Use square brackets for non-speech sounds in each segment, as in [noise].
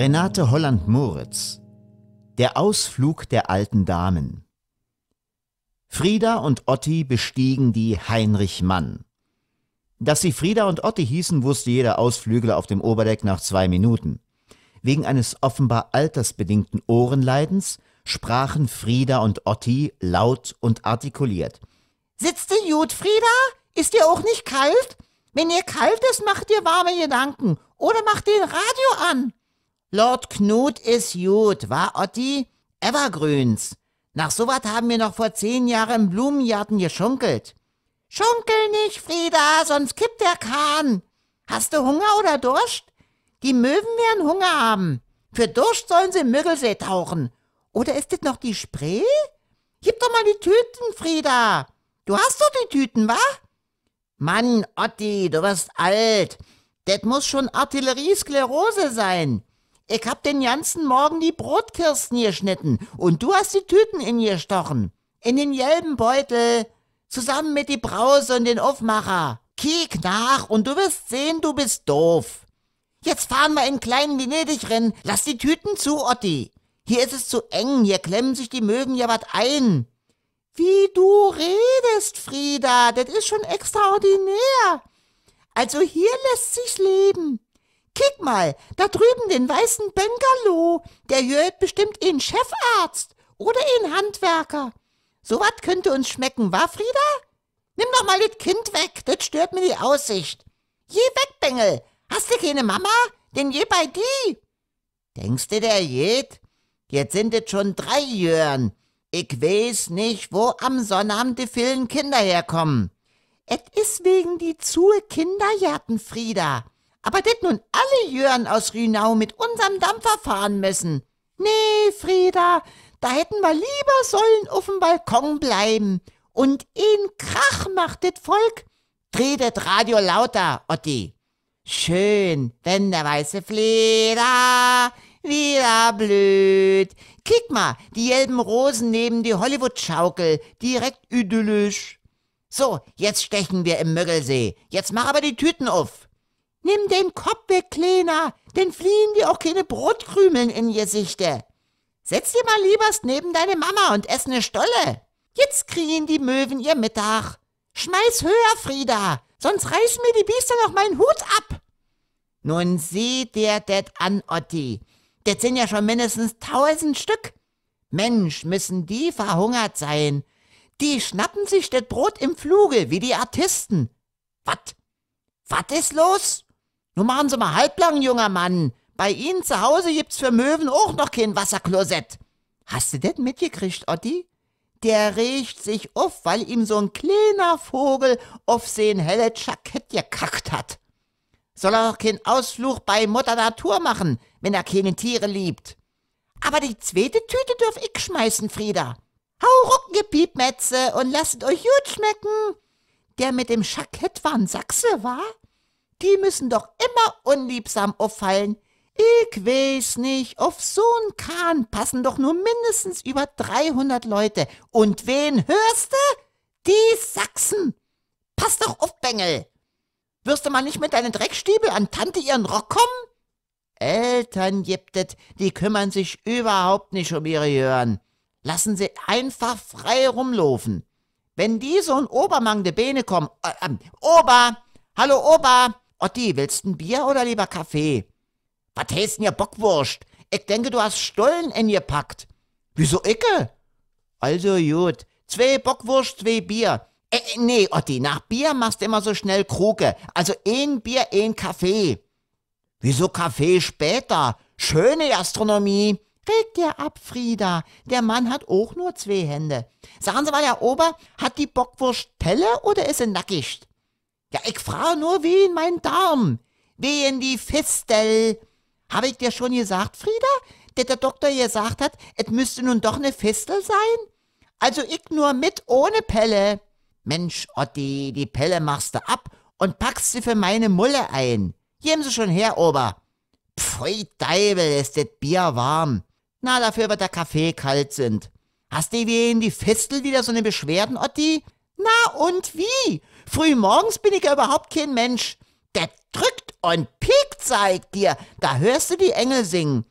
Renate Holland-Moritz Der Ausflug der alten Damen Frieda und Otti bestiegen die Heinrich Mann. Dass sie Frieda und Otti hießen, wusste jeder Ausflügler auf dem Oberdeck nach zwei Minuten. Wegen eines offenbar altersbedingten Ohrenleidens sprachen Frieda und Otti laut und artikuliert. Sitzt ihr gut, Frieda? Ist ihr auch nicht kalt? Wenn ihr kalt ist, macht ihr warme Gedanken oder macht den Radio an. Lord Knut is jut, war Otti? Evergrüns. Nach sowas haben wir noch vor zehn Jahren im Blumengarten geschunkelt. Schunkel nicht, Frieda, sonst kippt der Kahn. Hast du Hunger oder Durst? Die Möwen werden Hunger haben. Für Durst sollen sie im Müggelsee tauchen. Oder ist das noch die Spree? Gib doch mal die Tüten, Frieda. Du hast doch die Tüten, wa? Mann, Otti, du wirst alt. Das muss schon Artilleriesklerose sein. Ich hab den ganzen Morgen die Brotkirsten geschnitten und du hast die Tüten in ihr stochen. In den gelben Beutel. Zusammen mit die Brause und den Aufmacher. Kiek nach und du wirst sehen, du bist doof. Jetzt fahren wir in kleinen Venedig rennen. Lass die Tüten zu, Otti. Hier ist es zu eng, hier klemmen sich die Mögen ja was ein. Wie du redest, Frieda, das ist schon extraordinär. Also hier lässt sich leben. Kick mal, da drüben den weißen Bengalo, der hört bestimmt eh in Chefarzt oder eh in Handwerker. So was könnte uns schmecken, wa, Frieda? Nimm doch mal das Kind weg, das stört mir die Aussicht. Je weg, Bengel, hast du keine Mama? Denn je bei die. Denkst du, der geht? Jetzt sind es schon drei Jörn. Ich weiß nicht, wo am Sonnabend die vielen Kinder herkommen. Et is wegen die zu Kinderjährten, Frieda aber det nun alle Jörn aus Rünau mit unserem Dampfer fahren müssen. Nee, Frieda, da hätten wir lieber sollen auf'm Balkon bleiben. Und in Krach macht det Volk, tretet Radio lauter, Otti. Schön, wenn der weiße Fleder wieder blüht. Kick mal, die gelben Rosen neben die Hollywood-Schaukel, direkt idyllisch. So, jetzt stechen wir im Möggelsee. Jetzt mach aber die Tüten auf. Nimm den Kopf weg, Kleiner, denn fliehen dir auch keine Brotkrümeln in Gesichte. Setz dir mal lieberst neben deine Mama und ess eine Stolle. Jetzt kriegen die Möwen ihr Mittag. Schmeiß höher, Frieda, sonst reißen mir die Biester noch meinen Hut ab. Nun sieh dir det an, Otti. Det sind ja schon mindestens tausend Stück. Mensch, müssen die verhungert sein. Die schnappen sich das Brot im Fluge, wie die Artisten. Wat? Wat ist los? Nun machen Sie mal halblang, junger Mann. Bei Ihnen zu Hause gibt's für Möwen auch noch kein Wasserklosett. Hast du das mitgekriegt, Otti? Der riecht sich auf, weil ihm so ein kleiner Vogel auf sein helle Jackett gekackt hat. Soll er doch keinen Ausflug bei Mutter Natur machen, wenn er keine Tiere liebt. Aber die zweite Tüte dürf ich schmeißen, Frieda. Hau rucken, ihr Piepmätze, und lasst euch gut schmecken. Der mit dem Jackett war ein Sachse, war? die müssen doch immer unliebsam auffallen. Ich weiß nicht, auf so'n Kahn passen doch nur mindestens über 300 Leute. Und wen hörste? Die Sachsen. Pass doch auf, Bengel. Wirst du mal nicht mit deinen Dreckstiebel an Tante ihren Rock kommen? Eltern gibtet, die kümmern sich überhaupt nicht um ihre Jören. Lassen sie einfach frei rumlaufen. Wenn die so'n Obermang de Bene kommen, äh, äh, Ober, hallo Ober, Otti, willst du ein Bier oder lieber Kaffee? Was heißt denn ihr Bockwurst? Ich denke, du hast Stollen in ihr packt. Wieso icke? Also gut. Zwei Bockwurst, zwei Bier. Äh, nee, Otti, nach Bier machst du immer so schnell Kruge. Also ein Bier, ein Kaffee. Wieso Kaffee später? Schöne Gastronomie. Reg dir ab, Frieda. Der Mann hat auch nur zwei Hände. Sagen Sie mal, Herr Ober, hat die Bockwurst Pelle oder ist sie nackig? Ja, ich frage nur wehen mein Darm. Wehen die Fistel. Habe ich dir schon gesagt, Frieda, dass der Doktor gesagt hat, es müsste nun doch eine Fistel sein? Also ich nur mit ohne Pelle. Mensch, Otti, die Pelle machst du ab und packst sie für meine Mulle ein. Geben sie schon her, Ober. Pfui, Deibel, ist das Bier warm. Na, dafür wird der Kaffee kalt sind. Hast du wie in die Fistel wieder so eine Beschwerden, Otti? Na und wie? Frühmorgens bin ich ja überhaupt kein Mensch. Der drückt und piekt, zeigt dir. Da hörst du die Engel singen.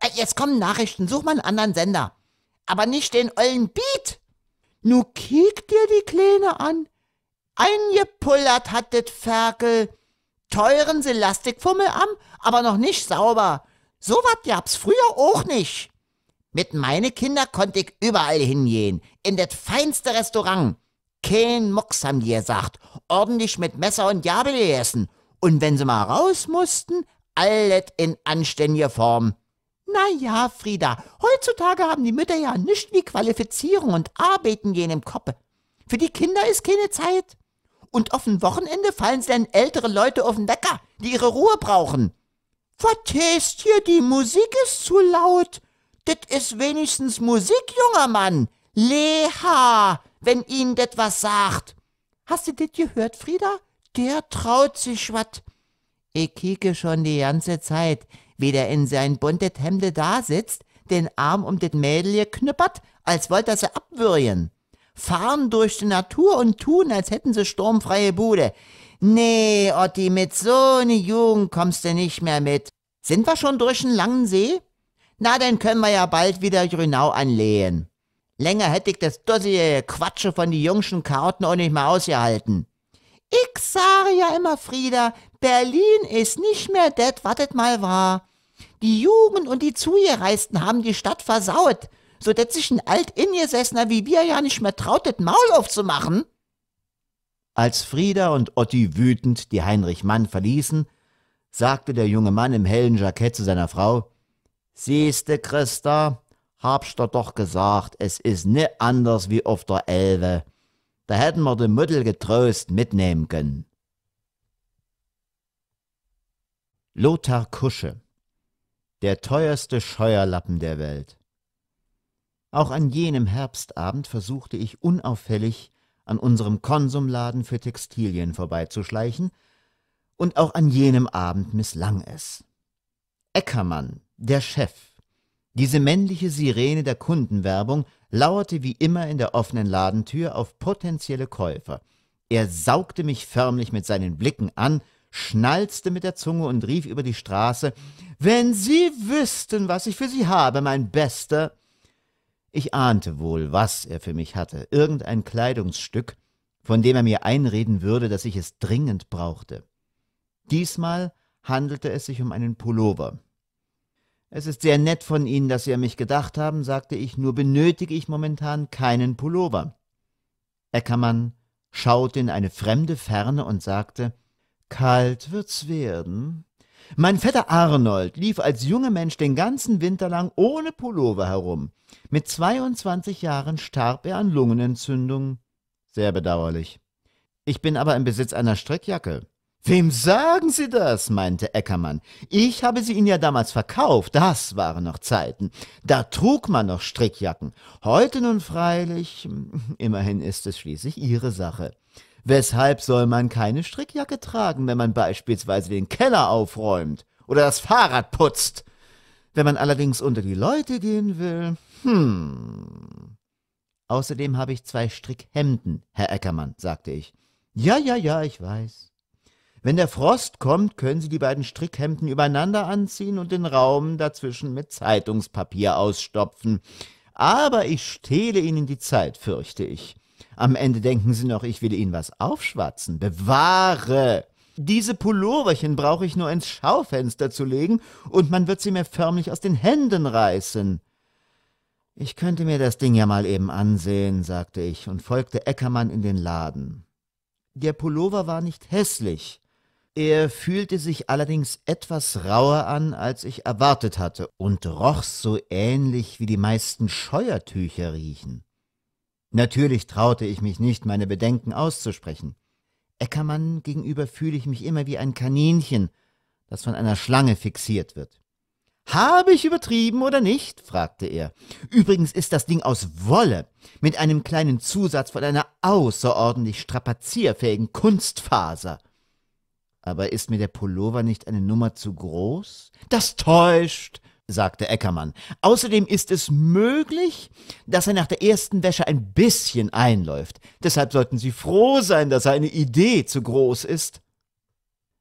Äh, jetzt kommen Nachrichten, such mal einen anderen Sender. Aber nicht den ollen Beat. Nu kiek dir die Kleine an. Eingepullert hat das Ferkel. Teuren Selastikfummel am, aber noch nicht sauber. So wat gab's früher auch nicht. Mit meine Kinder konnte ich überall hingehen. In das feinste Restaurant. Kein Mucks haben die gesagt. Ordentlich mit Messer und Gabel gegessen. Und wenn sie mal raus mussten, alles in anständiger Form. Na ja, Frieda, heutzutage haben die Mütter ja nicht wie Qualifizierung und Arbeiten gehen im Kopf. Für die Kinder ist keine Zeit. Und auf dem Wochenende fallen sie dann ältere Leute auf den Wecker, die ihre Ruhe brauchen. Verstehst hier, die Musik ist zu laut. Das ist wenigstens Musik, junger Mann. Leha, wenn ihnen det was sagt. Hast du dit gehört, Frieda? Der traut sich wat. Ich kieke schon die ganze Zeit, wie der in sein buntet Hemde da sitzt, den Arm um det Mädel knüppert, als wollt er sie abwürgen. Fahren durch die Natur und tun, als hätten sie sturmfreie Bude. Nee, Otti, mit so ne Jugend kommst du nicht mehr mit. Sind wir schon durch den langen See? Na, dann können wir ja bald wieder Grünau anlehen. Länger hätte ich das Dossier Quatsche von die jungschen Karten auch nicht mehr ausgehalten. Ich sage ja immer, Frieda, Berlin ist nicht mehr das, was das mal war. Die Jugend und die Zugereisten haben die Stadt versaut, so dass sich ein alt Ingesessener wie wir ja nicht mehr traut, das Maul aufzumachen. Als Frieda und Otti wütend die Heinrich Mann verließen, sagte der junge Mann im hellen Jackett zu seiner Frau, Siehste, Christa, hab's dir doch gesagt, es ist ne anders wie auf der Elbe. Da hätten wir den Müttel getrost mitnehmen können. Lothar Kusche, der teuerste Scheuerlappen der Welt. Auch an jenem Herbstabend versuchte ich unauffällig an unserem Konsumladen für Textilien vorbeizuschleichen, und auch an jenem Abend misslang es. Eckermann, der Chef, diese männliche Sirene der Kundenwerbung lauerte wie immer in der offenen Ladentür auf potenzielle Käufer. Er saugte mich förmlich mit seinen Blicken an, schnalzte mit der Zunge und rief über die Straße Wenn Sie wüssten, was ich für Sie habe, mein Bester. Ich ahnte wohl, was er für mich hatte, irgendein Kleidungsstück, von dem er mir einreden würde, dass ich es dringend brauchte. Diesmal handelte es sich um einen Pullover, es ist sehr nett von Ihnen, dass Sie an mich gedacht haben, sagte ich, nur benötige ich momentan keinen Pullover. Eckermann schaute in eine fremde Ferne und sagte, Kalt wird's werden. Mein vetter Arnold lief als junger Mensch den ganzen Winter lang ohne Pullover herum. Mit 22 Jahren starb er an Lungenentzündung. Sehr bedauerlich. Ich bin aber im Besitz einer Strickjacke. Wem sagen Sie das? meinte Eckermann. Ich habe sie Ihnen ja damals verkauft, das waren noch Zeiten. Da trug man noch Strickjacken. Heute nun freilich, hm, immerhin ist es schließlich Ihre Sache. Weshalb soll man keine Strickjacke tragen, wenn man beispielsweise den Keller aufräumt oder das Fahrrad putzt? Wenn man allerdings unter die Leute gehen will, hm. Außerdem habe ich zwei Strickhemden, Herr Eckermann, sagte ich. Ja, ja, ja, ich weiß. Wenn der Frost kommt, können Sie die beiden Strickhemden übereinander anziehen und den Raum dazwischen mit Zeitungspapier ausstopfen. Aber ich stehle Ihnen die Zeit, fürchte ich. Am Ende denken Sie noch, ich will Ihnen was aufschwatzen. Bewahre! Diese Pulloverchen brauche ich nur ins Schaufenster zu legen, und man wird sie mir förmlich aus den Händen reißen. Ich könnte mir das Ding ja mal eben ansehen, sagte ich und folgte Eckermann in den Laden. Der Pullover war nicht hässlich, er fühlte sich allerdings etwas rauer an, als ich erwartet hatte, und roch so ähnlich, wie die meisten Scheuertücher riechen. Natürlich traute ich mich nicht, meine Bedenken auszusprechen. Eckermann gegenüber fühle ich mich immer wie ein Kaninchen, das von einer Schlange fixiert wird. Habe ich übertrieben oder nicht? fragte er. Übrigens ist das Ding aus Wolle, mit einem kleinen Zusatz von einer außerordentlich strapazierfähigen Kunstfaser. Aber ist mir der Pullover nicht eine Nummer zu groß? Das täuscht, sagte Eckermann. Außerdem ist es möglich, dass er nach der ersten Wäsche ein bisschen einläuft. Deshalb sollten Sie froh sein, dass seine Idee zu groß ist.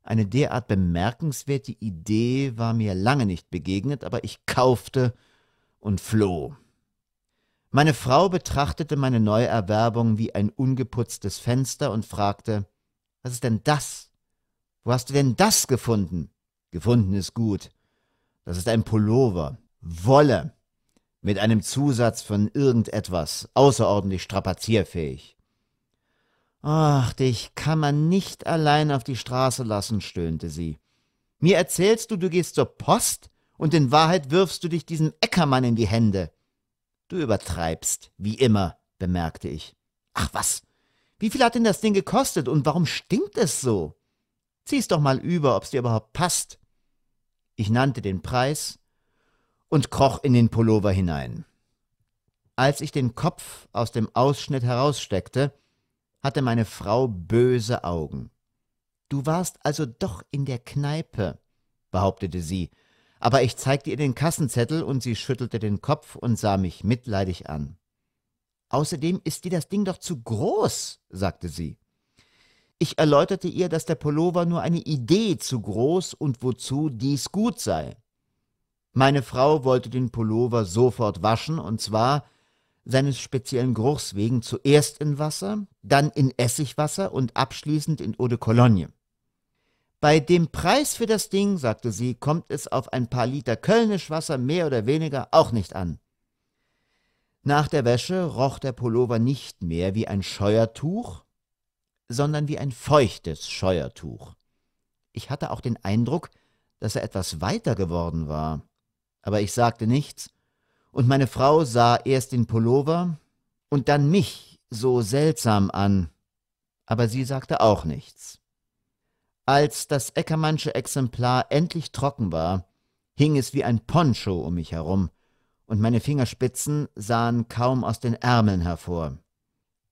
Eine derart bemerkenswerte Idee war mir lange nicht begegnet, aber ich kaufte und floh. Meine Frau betrachtete meine Neuerwerbung wie ein ungeputztes Fenster und fragte, was ist denn das? Wo hast du denn das gefunden? Gefunden ist gut. Das ist ein Pullover. Wolle. Mit einem Zusatz von irgendetwas. Außerordentlich strapazierfähig. Ach, dich kann man nicht allein auf die Straße lassen, stöhnte sie. Mir erzählst du, du gehst zur Post und in Wahrheit wirfst du dich diesem Eckermann in die Hände. Du übertreibst, wie immer, bemerkte ich. Ach was, wie viel hat denn das Ding gekostet und warum stinkt es so? Zieh's doch mal über, ob's dir überhaupt passt. Ich nannte den Preis und kroch in den Pullover hinein. Als ich den Kopf aus dem Ausschnitt heraussteckte, hatte meine Frau böse Augen. Du warst also doch in der Kneipe, behauptete sie, aber ich zeigte ihr den Kassenzettel und sie schüttelte den Kopf und sah mich mitleidig an. Außerdem ist dir das Ding doch zu groß, sagte sie. Ich erläuterte ihr, dass der Pullover nur eine Idee zu groß und wozu dies gut sei. Meine Frau wollte den Pullover sofort waschen, und zwar seines speziellen Geruchs wegen zuerst in Wasser, dann in Essigwasser und abschließend in Eau de Cologne. Bei dem Preis für das Ding, sagte sie, kommt es auf ein paar Liter Kölnischwasser mehr oder weniger auch nicht an. Nach der Wäsche roch der Pullover nicht mehr wie ein Scheuertuch, sondern wie ein feuchtes Scheuertuch. Ich hatte auch den Eindruck, dass er etwas weiter geworden war, aber ich sagte nichts, und meine Frau sah erst den Pullover und dann mich so seltsam an, aber sie sagte auch nichts. Als das Eckermannsche Exemplar endlich trocken war, hing es wie ein Poncho um mich herum, und meine Fingerspitzen sahen kaum aus den Ärmeln hervor.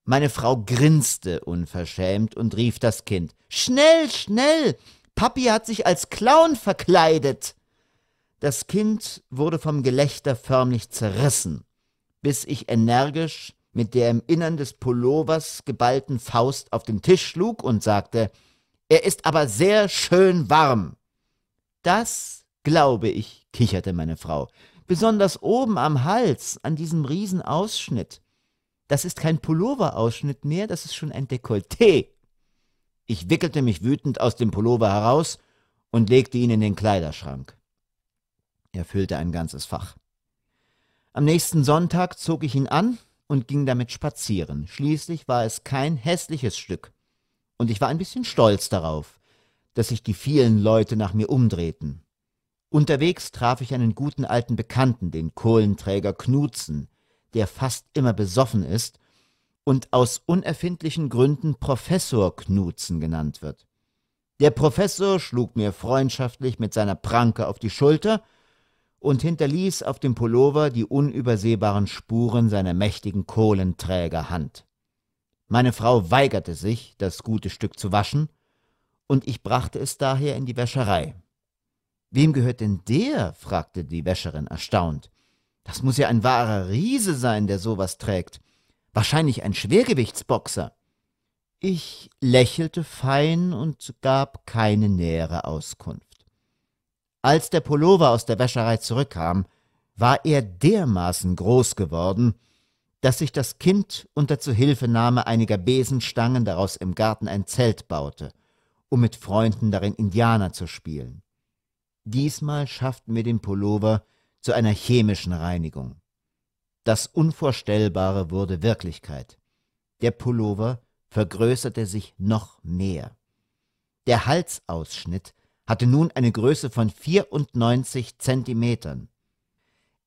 Meine Frau grinste unverschämt und rief das Kind. Schnell, schnell! Papi hat sich als Clown verkleidet! Das Kind wurde vom Gelächter förmlich zerrissen, bis ich energisch mit der im Innern des Pullovers geballten Faust auf den Tisch schlug und sagte, er ist aber sehr schön warm. Das glaube ich, kicherte meine Frau, besonders oben am Hals, an diesem Riesenausschnitt. Das ist kein Pulloverausschnitt mehr, das ist schon ein Dekolleté. Ich wickelte mich wütend aus dem Pullover heraus und legte ihn in den Kleiderschrank. Er füllte ein ganzes Fach. Am nächsten Sonntag zog ich ihn an und ging damit spazieren. Schließlich war es kein hässliches Stück. Und ich war ein bisschen stolz darauf, dass sich die vielen Leute nach mir umdrehten. Unterwegs traf ich einen guten alten Bekannten, den Kohlenträger Knutzen, der fast immer besoffen ist und aus unerfindlichen Gründen Professor Knutzen genannt wird. Der Professor schlug mir freundschaftlich mit seiner Pranke auf die Schulter und hinterließ auf dem Pullover die unübersehbaren Spuren seiner mächtigen Kohlenträgerhand. Meine Frau weigerte sich, das gute Stück zu waschen, und ich brachte es daher in die Wäscherei. Wem gehört denn der? fragte die Wäscherin erstaunt. Das muss ja ein wahrer Riese sein, der sowas trägt. Wahrscheinlich ein Schwergewichtsboxer. Ich lächelte fein und gab keine nähere Auskunft. Als der Pullover aus der Wäscherei zurückkam, war er dermaßen groß geworden, dass sich das Kind unter Zuhilfenahme einiger Besenstangen daraus im Garten ein Zelt baute, um mit Freunden darin Indianer zu spielen. Diesmal schafften wir den Pullover zu einer chemischen Reinigung. Das Unvorstellbare wurde Wirklichkeit. Der Pullover vergrößerte sich noch mehr. Der Halsausschnitt hatte nun eine Größe von 94 Zentimetern.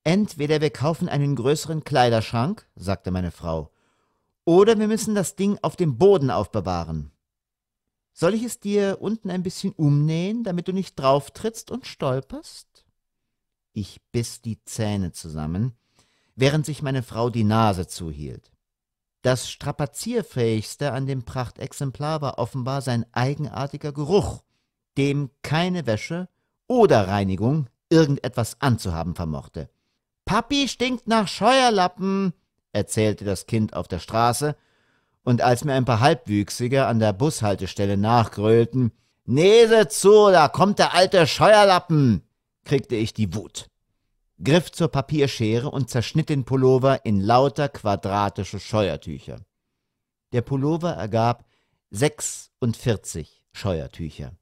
Entweder wir kaufen einen größeren Kleiderschrank, sagte meine Frau, oder wir müssen das Ding auf dem Boden aufbewahren. Soll ich es dir unten ein bisschen umnähen, damit du nicht drauftrittst und stolperst? Ich biss die Zähne zusammen, während sich meine Frau die Nase zuhielt. Das strapazierfähigste an dem Prachtexemplar war offenbar sein eigenartiger Geruch, dem keine Wäsche oder Reinigung irgendetwas anzuhaben vermochte. Papi stinkt nach Scheuerlappen, erzählte das Kind auf der Straße, und als mir ein paar Halbwüchsige an der Bushaltestelle nachgrölten, Nese zu, da kommt der alte Scheuerlappen, kriegte ich die Wut, griff zur Papierschere und zerschnitt den Pullover in lauter quadratische Scheuertücher. Der Pullover ergab 46 Scheuertücher.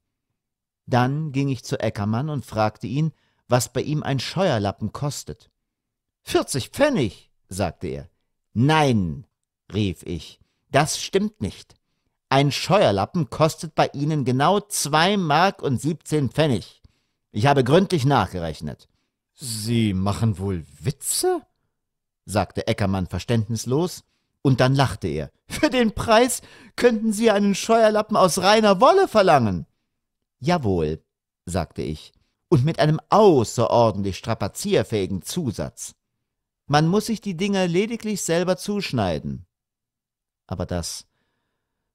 Dann ging ich zu Eckermann und fragte ihn, was bei ihm ein Scheuerlappen kostet. 40 Pfennig, sagte er. Nein, rief ich, das stimmt nicht. Ein Scheuerlappen kostet bei Ihnen genau zwei Mark und siebzehn Pfennig. Ich habe gründlich nachgerechnet. Sie machen wohl Witze? sagte Eckermann verständnislos, und dann lachte er. Für den Preis könnten Sie einen Scheuerlappen aus reiner Wolle verlangen. Jawohl, sagte ich, und mit einem außerordentlich strapazierfähigen Zusatz. Man muss sich die Dinger lediglich selber zuschneiden. Aber das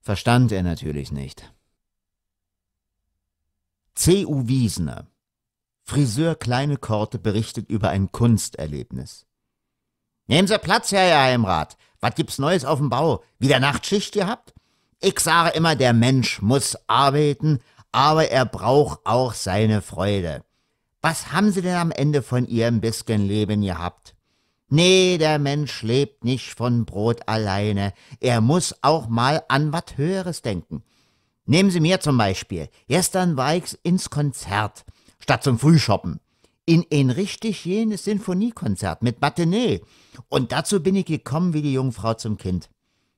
verstand er natürlich nicht. C.U. Wiesner Friseur Kleine Korte berichtet über ein Kunsterlebnis. Nehmen Sie Platz, Herr ja, Heimrat. Was gibt's Neues auf dem Bau? Wieder Nachtschicht gehabt? Ich sage immer, der Mensch muss arbeiten, aber er braucht auch seine Freude. Was haben Sie denn am Ende von Ihrem bisschen Leben gehabt? Nee, der Mensch lebt nicht von Brot alleine. Er muss auch mal an was Höheres denken. Nehmen Sie mir zum Beispiel. Gestern war ich ins Konzert statt zum Frühshoppen. In ein richtig jenes Sinfoniekonzert mit Matinee. Und dazu bin ich gekommen wie die Jungfrau zum Kind.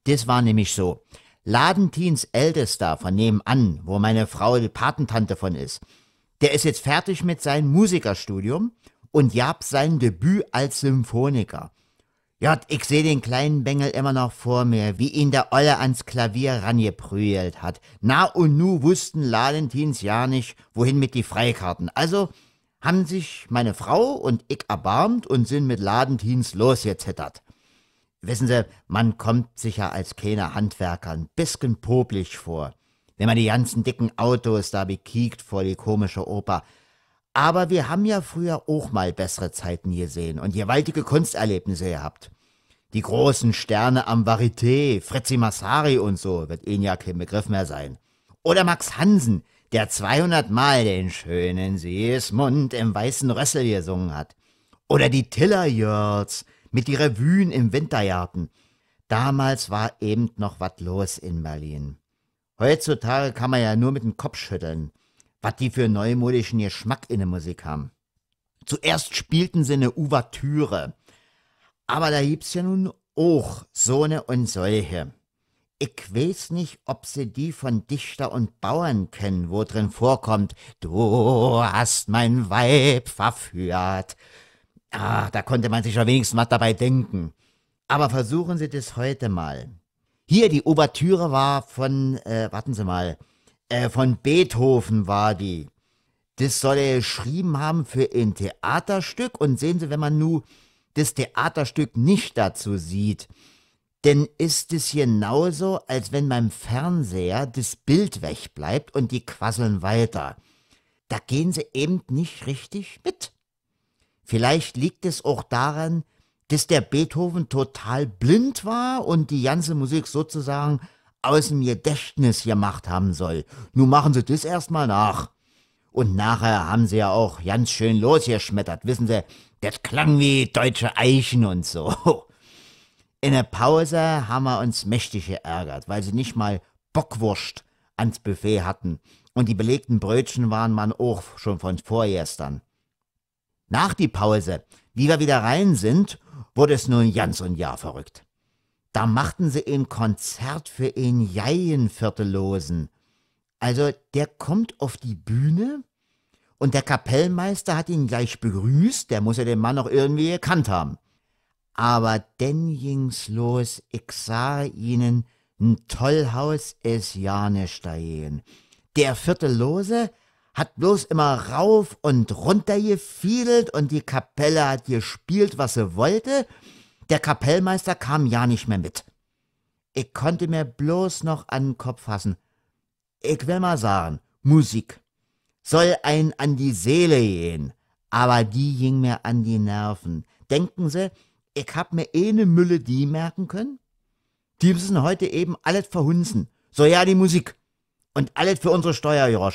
Das war nämlich so. Ladentins Ältester von nebenan, wo meine Frau die Patentante von ist, der ist jetzt fertig mit seinem Musikerstudium und jab sein Debüt als Symphoniker. J, ich sehe den kleinen Bengel immer noch vor mir, wie ihn der Olle ans Klavier rangeprügelt hat. Na und nu wussten Ladentins ja nicht, wohin mit die Freikarten. Also haben sich meine Frau und ich erbarmt und sind mit Ladentins losgezittert. Wissen Sie, man kommt sich ja als keiner Handwerker ein bisschen poplig vor, wenn man die ganzen dicken Autos da bekiegt vor die komische Oper. Aber wir haben ja früher auch mal bessere Zeiten gesehen und gewaltige Kunsterlebnisse gehabt. Die großen Sterne am Varité, Fritzi Massari und so, wird Ihnen eh ja kein Begriff mehr sein. Oder Max Hansen, der 200 Mal den schönen Seesmund im weißen Rössel gesungen hat. Oder die Tillerjörds mit die Revuen im Winterjarten. Damals war eben noch was los in Berlin. Heutzutage kann man ja nur mit dem Kopf schütteln was die für neumodischen Geschmack in der Musik haben. Zuerst spielten sie eine Ouvertüre, aber da gibt's ja nun auch so eine und solche. Ich weiß nicht, ob sie die von Dichter und Bauern kennen, wo drin vorkommt, du hast mein Weib verführt. Ach, da konnte man sich ja wenigstens was dabei denken. Aber versuchen Sie das heute mal. Hier, die Ouvertüre war von, äh, warten Sie mal, äh, von Beethoven war die. Das soll er geschrieben haben für ein Theaterstück. Und sehen Sie, wenn man nun das Theaterstück nicht dazu sieht, denn ist es genauso, als wenn beim Fernseher das Bild wegbleibt und die quasseln weiter. Da gehen sie eben nicht richtig mit. Vielleicht liegt es auch daran, dass der Beethoven total blind war und die ganze Musik sozusagen aus dem Gedächtnis gemacht haben soll. Nun machen sie das erstmal nach. Und nachher haben sie ja auch ganz schön losgeschmettert. Wissen Sie, das klang wie deutsche Eichen und so. [laughs] In der Pause haben wir uns mächtig geärgert, weil sie nicht mal Bockwurst ans Buffet hatten. Und die belegten Brötchen waren man auch schon von vorgestern. Nach die Pause, wie wir wieder rein sind, wurde es nun ganz und ja verrückt da machten sie ein Konzert für ein Jeienviertelosen. Also der kommt auf die Bühne und der Kapellmeister hat ihn gleich begrüßt, der muss ja den Mann noch irgendwie gekannt haben. Aber denn ging's los, ich sah ihnen, ein Tollhaus ist ja nicht dahin. Der Viertelose hat bloß immer rauf und runter gefiedelt und die Kapelle hat gespielt, was sie wollte der Kapellmeister kam ja nicht mehr mit. Ich konnte mir bloß noch an den Kopf fassen. Ich will mal sagen, Musik soll einen an die Seele gehen, aber die ging mir an die Nerven. Denken Sie, ich hab mir eh ne Mülle die merken können? Die müssen heute eben alles verhunzen. So ja die Musik. Und alles für unsere Steuer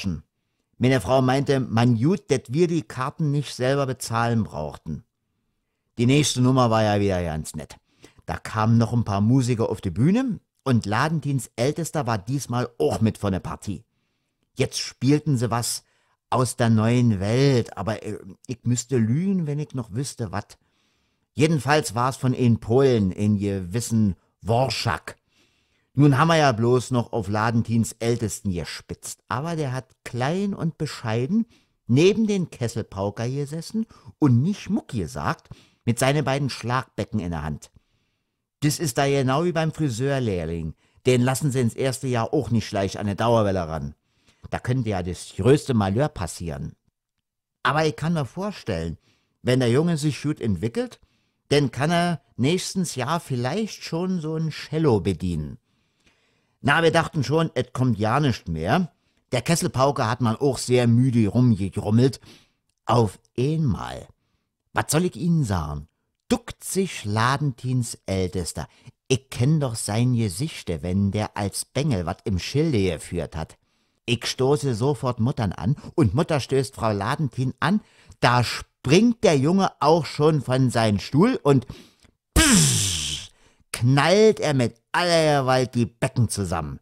Meine Frau meinte, man gut, dass wir die Karten nicht selber bezahlen brauchten. Die nächste Nummer war ja wieder ganz nett. Da kamen noch ein paar Musiker auf die Bühne und Ladentins Ältester war diesmal auch mit von der Partie. Jetzt spielten sie was aus der neuen Welt, aber äh, ich müsste lügen, wenn ich noch wüsste, wat. Jedenfalls war's von in Polen, in gewissen Worschak. Nun haben wir ja bloß noch auf Ladentins Ältesten gespitzt, aber der hat klein und bescheiden neben den Kesselpauker gesessen und nicht Muck gesagt, mit seinen beiden Schlagbecken in der Hand. Das ist da genau wie beim Friseurlehrling. Den lassen sie ins erste Jahr auch nicht gleich an eine Dauerwelle ran. Da könnte ja das größte Malheur passieren. Aber ich kann mir vorstellen, wenn der Junge sich gut entwickelt, dann kann er nächstes Jahr vielleicht schon so ein Cello bedienen. Na, wir dachten schon, es kommt ja nicht mehr. Der Kesselpauker hat man auch sehr müde rumgegrummelt. Auf einmal was soll ich Ihnen sagen? Duckt sich Ladentins Ältester. Ich kenn doch sein Gesichte, wenn der als Bengel wat im Schilde geführt hat. Ich stoße sofort Muttern an und Mutter stößt Frau Ladentin an. Da springt der Junge auch schon von seinem Stuhl und pff, knallt er mit aller Gewalt die Becken zusammen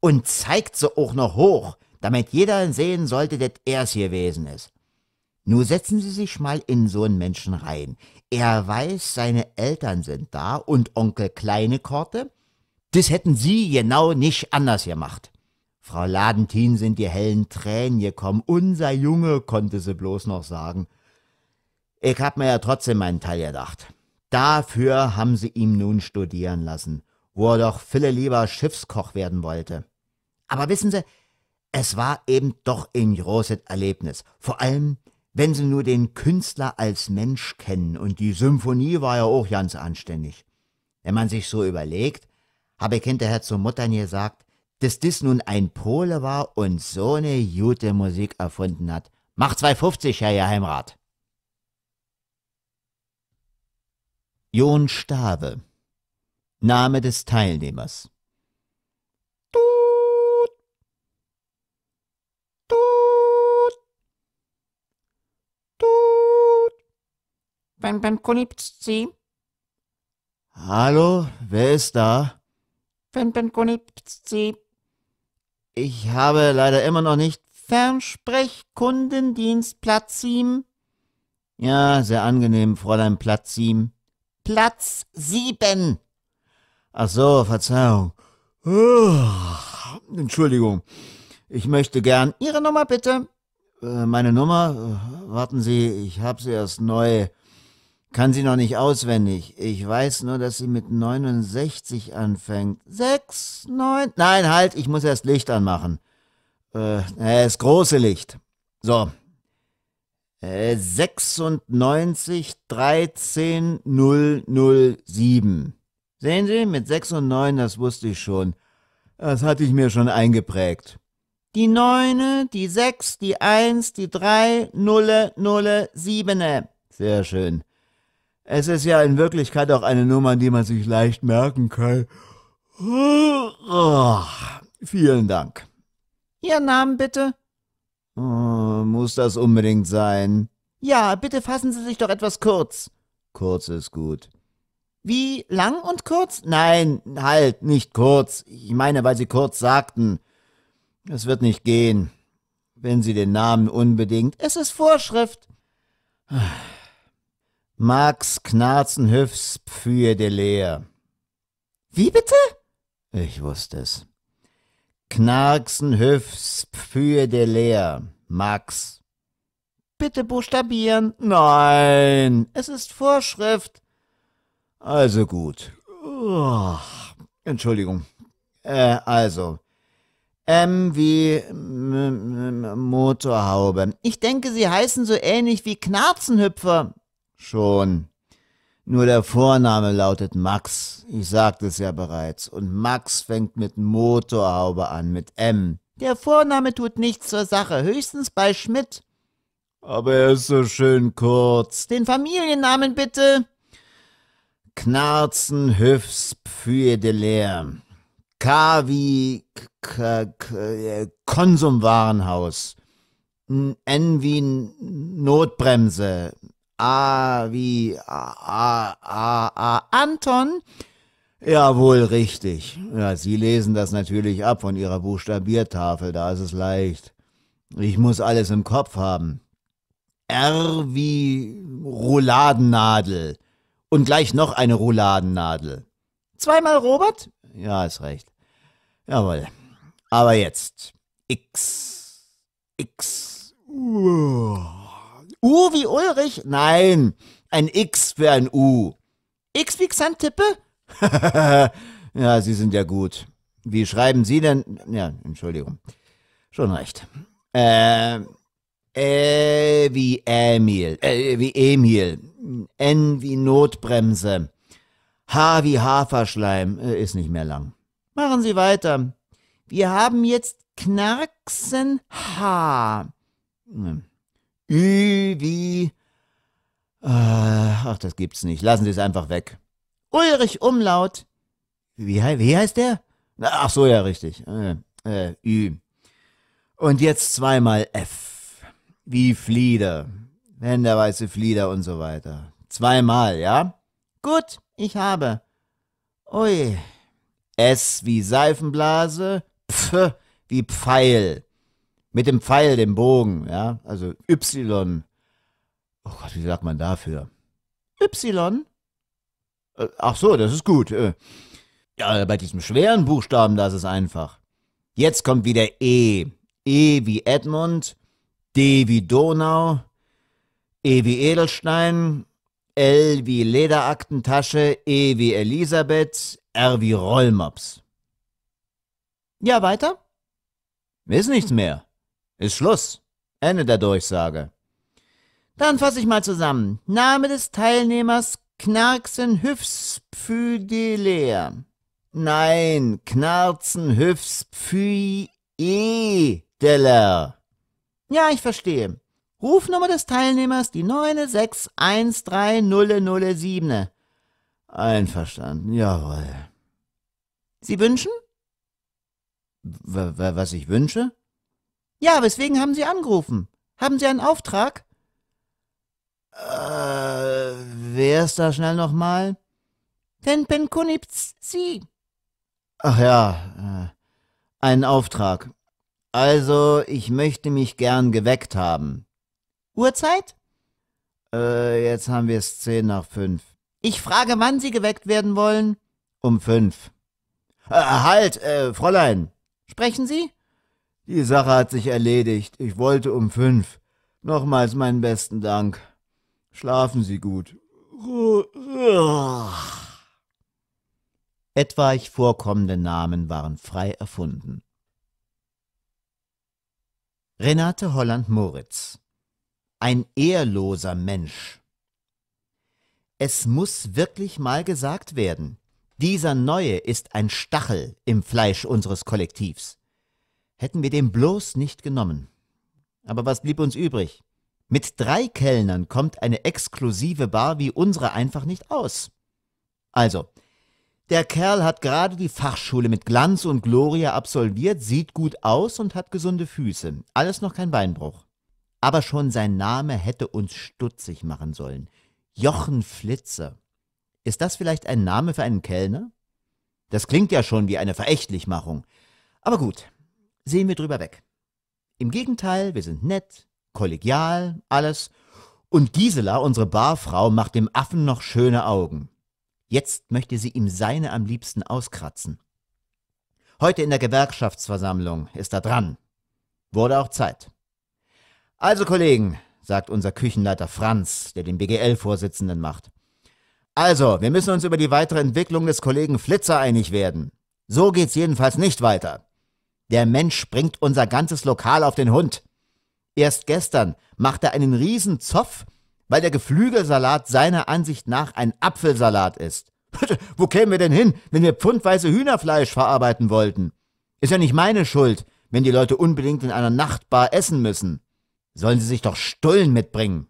und zeigt sie auch noch hoch, damit jeder sehen sollte, dass er's gewesen ist. Nur setzen Sie sich mal in so einen Menschen rein. Er weiß, seine Eltern sind da und Onkel Kleine Korte. Das hätten Sie genau nicht anders gemacht. Frau Ladentin sind die hellen Tränen gekommen. Unser Junge, konnte sie bloß noch sagen. Ich hab mir ja trotzdem meinen Teil gedacht. Dafür haben sie ihm nun studieren lassen, wo er doch viele lieber Schiffskoch werden wollte. Aber wissen Sie, es war eben doch ein großes Erlebnis. Vor allem, wenn sie nur den Künstler als Mensch kennen. Und die Symphonie war ja auch ganz anständig. Wenn man sich so überlegt, habe ich hinterher zur Mutter gesagt, dass dies nun ein Pole war und so eine gute Musik erfunden hat. Mach 250, Herr Geheimrat. Jon Stave Name des Teilnehmers Beim, beim Konipzi. Hallo, wer ist da? Beim, beim Konipzi. Ich habe leider immer noch nicht Fernsprechkundendienst Platzim. Ja, sehr angenehm, Fräulein Platzim. Platz sieben. Ach so, Verzeihung. Oh, Entschuldigung. Ich möchte gern Ihre Nummer bitte. Äh, meine Nummer? Äh, warten Sie, ich habe sie erst neu. Kann sie noch nicht auswendig. Ich weiß nur, dass sie mit 69 anfängt. 6, 9. Nein, halt, ich muss erst Licht anmachen. Äh, äh das große Licht. So. Äh, 96 13 0, 007. Sehen Sie, mit 6 und 9, das wusste ich schon. Das hatte ich mir schon eingeprägt. Die 9, die 6, die 1, die 3, 0, 0, 7. Sehr schön. Es ist ja in Wirklichkeit auch eine Nummer, die man sich leicht merken kann. Oh, vielen Dank. Ihr Namen bitte? Oh, muss das unbedingt sein? Ja, bitte fassen Sie sich doch etwas kurz. Kurz ist gut. Wie lang und kurz? Nein, halt, nicht kurz. Ich meine, weil Sie kurz sagten. Es wird nicht gehen. Wenn Sie den Namen unbedingt. Es ist Vorschrift. Max Knarzenhüffs Pfüde leer. Wie bitte? Ich wusste es. Knarzenhüffs Pfüde leer, Max. Bitte buchstabieren. Nein, es ist Vorschrift. Also gut. Oh, Entschuldigung. Äh, also. M wie M M Motorhaube. Ich denke, sie heißen so ähnlich wie Knarzenhüpfer. Schon. Nur der Vorname lautet Max. Ich sagte es ja bereits. Und Max fängt mit Motorhaube an, mit M. Der Vorname tut nichts zur Sache, höchstens bei Schmidt. Aber er ist so schön kurz. Den Familiennamen bitte. Knarzen Hüfs Pfüedeler. K wie äh, Konsumwarenhaus. N wie Notbremse. Ah, wie ah, ah, ah, A, Anton? Jawohl, richtig. Ja, Sie lesen das natürlich ab von Ihrer Buchstabiertafel, da ist es leicht. Ich muss alles im Kopf haben. R wie Rouladennadel. Und gleich noch eine Rouladennadel. Zweimal Robert? Ja, ist recht. Jawohl. Aber jetzt. X. X. Uah. U wie Ulrich? Nein, ein X für ein U. X wie Xantippe? [laughs] ja, Sie sind ja gut. Wie schreiben Sie denn? Ja, Entschuldigung. Schon recht. Äh, äh wie Emil, äh, wie Emil. N wie Notbremse. H wie Haferschleim. Äh, ist nicht mehr lang. Machen Sie weiter. Wir haben jetzt Knarksen H. Hm. Ü wie. Äh, ach, das gibt's nicht. Lassen Sie es einfach weg. Ulrich Umlaut. Wie, wie heißt der? Ach so, ja, richtig. Äh, äh, Ü. Und jetzt zweimal F. Wie Flieder. Wenn der weiße Flieder und so weiter. Zweimal, ja? Gut, ich habe. Ui. S wie Seifenblase. Pf wie Pfeil mit dem Pfeil, dem Bogen, ja, also Y. Oh Gott, wie sagt man dafür? Y? Äh, ach so, das ist gut. Äh. Ja, bei diesem schweren Buchstaben, das ist einfach. Jetzt kommt wieder E. E wie Edmund, D wie Donau, E wie Edelstein, L wie Lederaktentasche, E wie Elisabeth, R wie Rollmops. Ja, weiter? Ist nichts mehr. Ist Schluss. Ende der Durchsage. Dann fasse ich mal zusammen. Name des Teilnehmers Knarksen Hüfspfüdelea. Nein, Knarzen Hüfspfüedeler. Ja, ich verstehe. Rufnummer des Teilnehmers die 9613007. Einverstanden, jawohl. Sie wünschen? W was ich wünsche? Ja, weswegen haben Sie angerufen? Haben Sie einen Auftrag? Äh, wer ist da schnell nochmal? Pen Pen Sie. Ach ja, äh, einen Auftrag. Also, ich möchte mich gern geweckt haben. Uhrzeit? Äh, jetzt haben wir es zehn nach fünf. Ich frage, wann Sie geweckt werden wollen. Um fünf. Äh, halt, äh, Fräulein. Sprechen Sie? Die Sache hat sich erledigt. Ich wollte um fünf. Nochmals meinen besten Dank. Schlafen Sie gut. Etwaig vorkommende Namen waren frei erfunden. Renate Holland Moritz Ein ehrloser Mensch Es muss wirklich mal gesagt werden, dieser Neue ist ein Stachel im Fleisch unseres Kollektivs. Hätten wir den bloß nicht genommen. Aber was blieb uns übrig? Mit drei Kellnern kommt eine exklusive Bar wie unsere einfach nicht aus. Also, der Kerl hat gerade die Fachschule mit Glanz und Gloria absolviert, sieht gut aus und hat gesunde Füße. Alles noch kein Beinbruch. Aber schon sein Name hätte uns stutzig machen sollen. Jochen Flitzer. Ist das vielleicht ein Name für einen Kellner? Das klingt ja schon wie eine Verächtlichmachung. Aber gut, sehen wir drüber weg. Im Gegenteil, wir sind nett, kollegial, alles. Und Gisela, unsere Barfrau, macht dem Affen noch schöne Augen. Jetzt möchte sie ihm seine am liebsten auskratzen. Heute in der Gewerkschaftsversammlung ist er dran. Wurde auch Zeit. Also, Kollegen, sagt unser Küchenleiter Franz, der den BGL-Vorsitzenden macht. Also, wir müssen uns über die weitere Entwicklung des Kollegen Flitzer einig werden. So geht's jedenfalls nicht weiter. Der Mensch bringt unser ganzes Lokal auf den Hund. Erst gestern macht er einen riesen Zoff, weil der Geflügelsalat seiner Ansicht nach ein Apfelsalat ist. [laughs] Wo kämen wir denn hin, wenn wir pfundweise Hühnerfleisch verarbeiten wollten? Ist ja nicht meine Schuld, wenn die Leute unbedingt in einer Nachtbar essen müssen. Sollen sie sich doch Stullen mitbringen.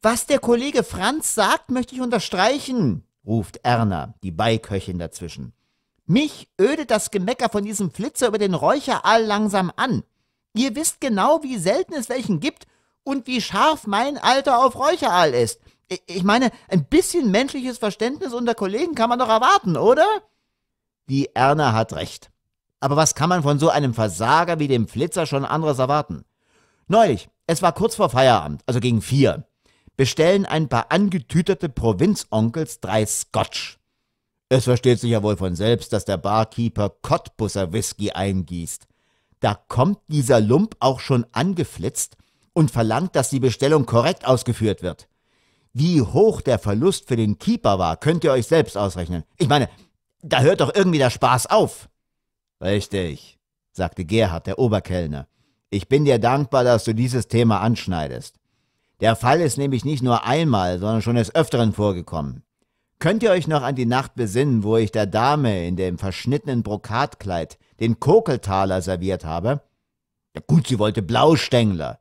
Was der Kollege Franz sagt, möchte ich unterstreichen, ruft Erna, die Beiköchin dazwischen. Mich ödet das Gemecker von diesem Flitzer über den Räucher langsam an. Ihr wisst genau, wie selten es welchen gibt und wie scharf mein Alter auf Räucheraal ist. Ich meine, ein bisschen menschliches Verständnis unter Kollegen kann man doch erwarten, oder? Die Erna hat recht. Aber was kann man von so einem Versager wie dem Flitzer schon anderes erwarten? Neulich, es war kurz vor Feierabend, also gegen vier, bestellen ein paar angetüterte Provinzonkels drei Scotch. Es versteht sich ja wohl von selbst, dass der Barkeeper Cottbusser Whisky eingießt. Da kommt dieser Lump auch schon angeflitzt und verlangt, dass die Bestellung korrekt ausgeführt wird. Wie hoch der Verlust für den Keeper war, könnt ihr euch selbst ausrechnen. Ich meine, da hört doch irgendwie der Spaß auf. Richtig, sagte Gerhard, der Oberkellner. Ich bin dir dankbar, dass du dieses Thema anschneidest. Der Fall ist nämlich nicht nur einmal, sondern schon des Öfteren vorgekommen. Könnt ihr euch noch an die Nacht besinnen, wo ich der Dame in dem verschnittenen Brokatkleid den Kokeltaler serviert habe? Ja gut, sie wollte Blaustängler.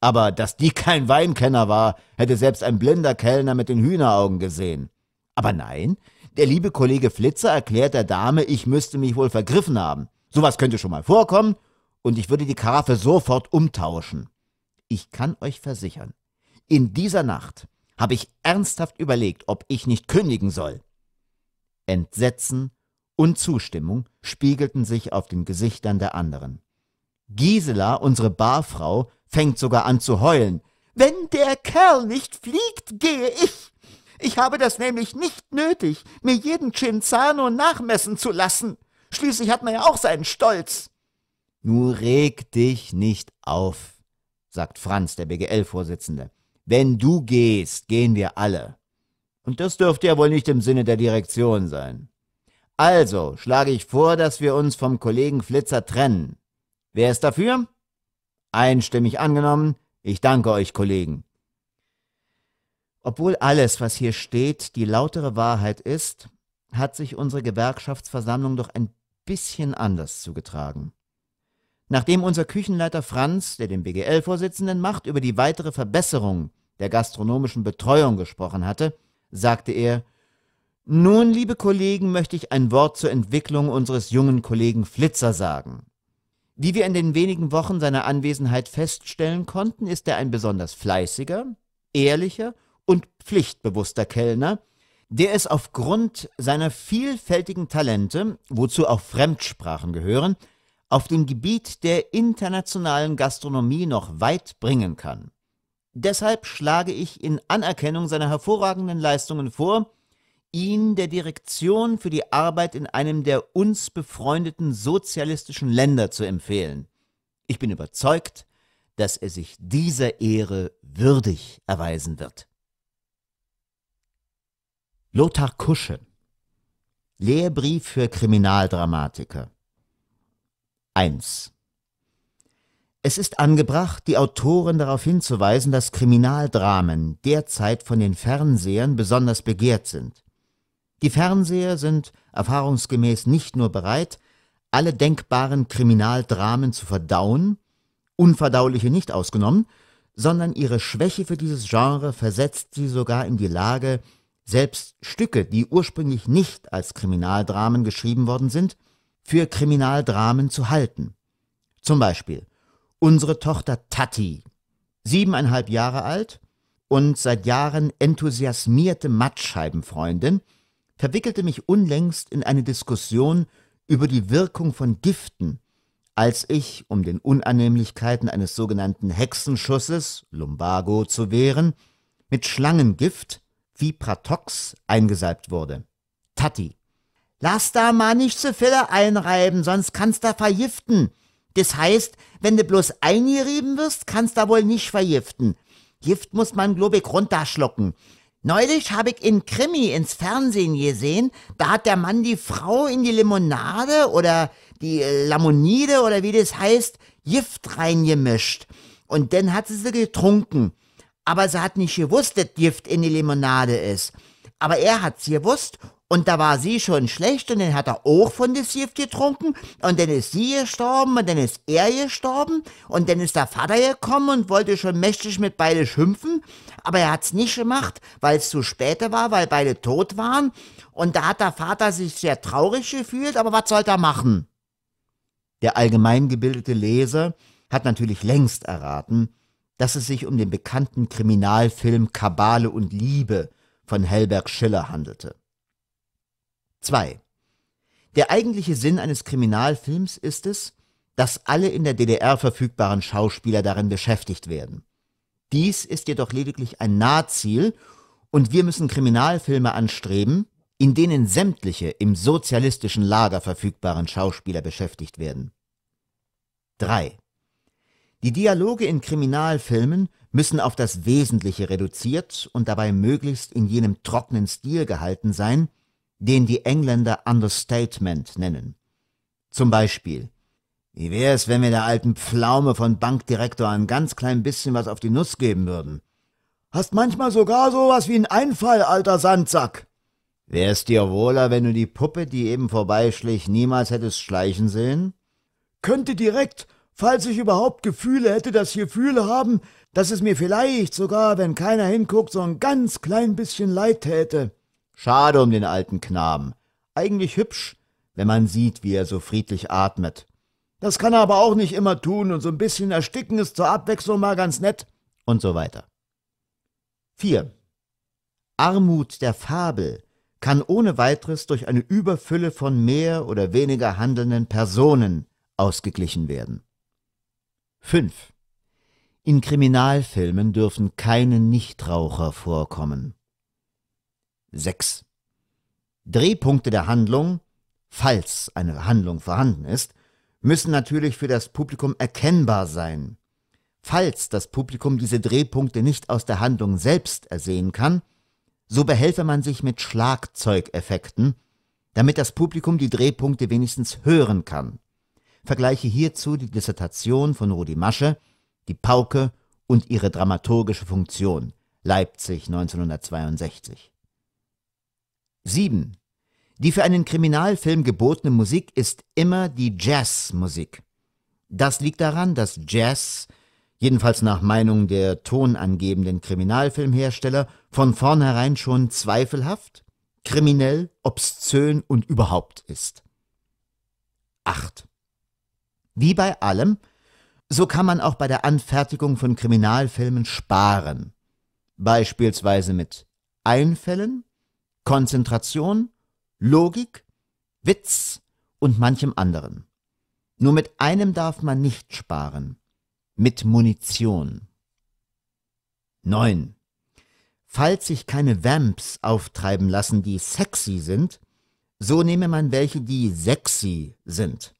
Aber dass die kein Weinkenner war, hätte selbst ein blinder Kellner mit den Hühneraugen gesehen. Aber nein, der liebe Kollege Flitzer erklärt der Dame, ich müsste mich wohl vergriffen haben. Sowas könnte schon mal vorkommen und ich würde die Karaffe sofort umtauschen. Ich kann euch versichern, in dieser Nacht habe ich ernsthaft überlegt, ob ich nicht kündigen soll. Entsetzen und Zustimmung spiegelten sich auf den Gesichtern der anderen. Gisela, unsere Barfrau, fängt sogar an zu heulen. Wenn der Kerl nicht fliegt, gehe ich. Ich habe das nämlich nicht nötig, mir jeden Cinzano nachmessen zu lassen. Schließlich hat man ja auch seinen Stolz. Nur reg dich nicht auf, sagt Franz, der BGL-Vorsitzende. Wenn du gehst, gehen wir alle. Und das dürfte ja wohl nicht im Sinne der Direktion sein. Also schlage ich vor, dass wir uns vom Kollegen Flitzer trennen. Wer ist dafür? Einstimmig angenommen. Ich danke euch, Kollegen. Obwohl alles, was hier steht, die lautere Wahrheit ist, hat sich unsere Gewerkschaftsversammlung doch ein bisschen anders zugetragen. Nachdem unser Küchenleiter Franz, der den BGL-Vorsitzenden macht, über die weitere Verbesserung der gastronomischen Betreuung gesprochen hatte, sagte er Nun, liebe Kollegen, möchte ich ein Wort zur Entwicklung unseres jungen Kollegen Flitzer sagen. Wie wir in den wenigen Wochen seiner Anwesenheit feststellen konnten, ist er ein besonders fleißiger, ehrlicher und pflichtbewusster Kellner, der es aufgrund seiner vielfältigen Talente, wozu auch Fremdsprachen gehören, auf dem Gebiet der internationalen Gastronomie noch weit bringen kann. Deshalb schlage ich in Anerkennung seiner hervorragenden Leistungen vor, ihn der Direktion für die Arbeit in einem der uns befreundeten sozialistischen Länder zu empfehlen. Ich bin überzeugt, dass er sich dieser Ehre würdig erweisen wird. Lothar Kusche Lehrbrief für Kriminaldramatiker 1. Es ist angebracht, die Autoren darauf hinzuweisen, dass Kriminaldramen derzeit von den Fernsehern besonders begehrt sind. Die Fernseher sind erfahrungsgemäß nicht nur bereit, alle denkbaren Kriminaldramen zu verdauen, unverdauliche nicht ausgenommen, sondern ihre Schwäche für dieses Genre versetzt sie sogar in die Lage, selbst Stücke, die ursprünglich nicht als Kriminaldramen geschrieben worden sind, für Kriminaldramen zu halten. Zum Beispiel unsere Tochter Tati, siebeneinhalb Jahre alt und seit Jahren enthusiasmierte Mattscheibenfreundin, verwickelte mich unlängst in eine Diskussion über die Wirkung von Giften, als ich, um den Unannehmlichkeiten eines sogenannten Hexenschusses, Lumbago, zu wehren, mit Schlangengift, Vipratox, eingesalbt wurde. Tati Lass da mal nicht zu viele einreiben, sonst kannst da vergiften. Das heißt, wenn du bloß eingerieben wirst, kannst da wohl nicht vergiften. Gift muss man, glaube ich, runterschlucken. Neulich habe ich in Krimi ins Fernsehen gesehen, da hat der Mann die Frau in die Limonade oder die äh, Lamonide oder wie das heißt, Gift reingemischt. Und dann hat sie sie getrunken. Aber sie hat nicht gewusst, dass Gift in die Limonade ist. Aber er hat's gewusst und da war sie schon schlecht und dann hat er auch von das Gift getrunken und dann ist sie gestorben und dann ist er gestorben und dann ist der Vater gekommen und wollte schon mächtig mit beide schimpfen, aber er hat's nicht gemacht, weil es zu spät war, weil beide tot waren und da hat der Vater sich sehr traurig gefühlt, aber was sollte er machen? Der allgemein gebildete Leser hat natürlich längst erraten, dass es sich um den bekannten Kriminalfilm Kabale und Liebe von Helberg Schiller handelte. 2. Der eigentliche Sinn eines Kriminalfilms ist es, dass alle in der DDR verfügbaren Schauspieler darin beschäftigt werden. Dies ist jedoch lediglich ein Nahziel und wir müssen Kriminalfilme anstreben, in denen sämtliche im sozialistischen Lager verfügbaren Schauspieler beschäftigt werden. 3. Die Dialoge in Kriminalfilmen müssen auf das Wesentliche reduziert und dabei möglichst in jenem trockenen Stil gehalten sein, den die Engländer Understatement nennen. Zum Beispiel, wie wäre es, wenn wir der alten Pflaume von Bankdirektor ein ganz klein bisschen was auf die Nuss geben würden? Hast manchmal sogar sowas wie einen Einfall, alter Sandsack. Wär's dir wohler, wenn du die Puppe, die eben vorbeischlich, niemals hättest schleichen sehen? Könnte direkt, falls ich überhaupt Gefühle hätte, das Gefühl haben, dass es mir vielleicht sogar, wenn keiner hinguckt, so ein ganz klein bisschen leid täte. Schade um den alten Knaben. Eigentlich hübsch, wenn man sieht, wie er so friedlich atmet. Das kann er aber auch nicht immer tun und so ein bisschen ersticken ist zur Abwechslung mal ganz nett und so weiter. 4. Armut der Fabel kann ohne weiteres durch eine Überfülle von mehr oder weniger handelnden Personen ausgeglichen werden. 5. In Kriminalfilmen dürfen keine Nichtraucher vorkommen. 6. Drehpunkte der Handlung, falls eine Handlung vorhanden ist, müssen natürlich für das Publikum erkennbar sein. Falls das Publikum diese Drehpunkte nicht aus der Handlung selbst ersehen kann, so behelfe man sich mit Schlagzeugeffekten, damit das Publikum die Drehpunkte wenigstens hören kann. Vergleiche hierzu die Dissertation von Rudi Masche, die Pauke und ihre dramaturgische Funktion, Leipzig 1962. 7. Die für einen Kriminalfilm gebotene Musik ist immer die Jazzmusik. Das liegt daran, dass Jazz, jedenfalls nach Meinung der tonangebenden Kriminalfilmhersteller, von vornherein schon zweifelhaft, kriminell, obszön und überhaupt ist. 8. Wie bei allem, so kann man auch bei der Anfertigung von Kriminalfilmen sparen. Beispielsweise mit Einfällen, Konzentration, Logik, Witz und manchem anderen. Nur mit einem darf man nicht sparen, mit Munition. 9. Falls sich keine Vamps auftreiben lassen, die sexy sind, so nehme man welche, die sexy sind.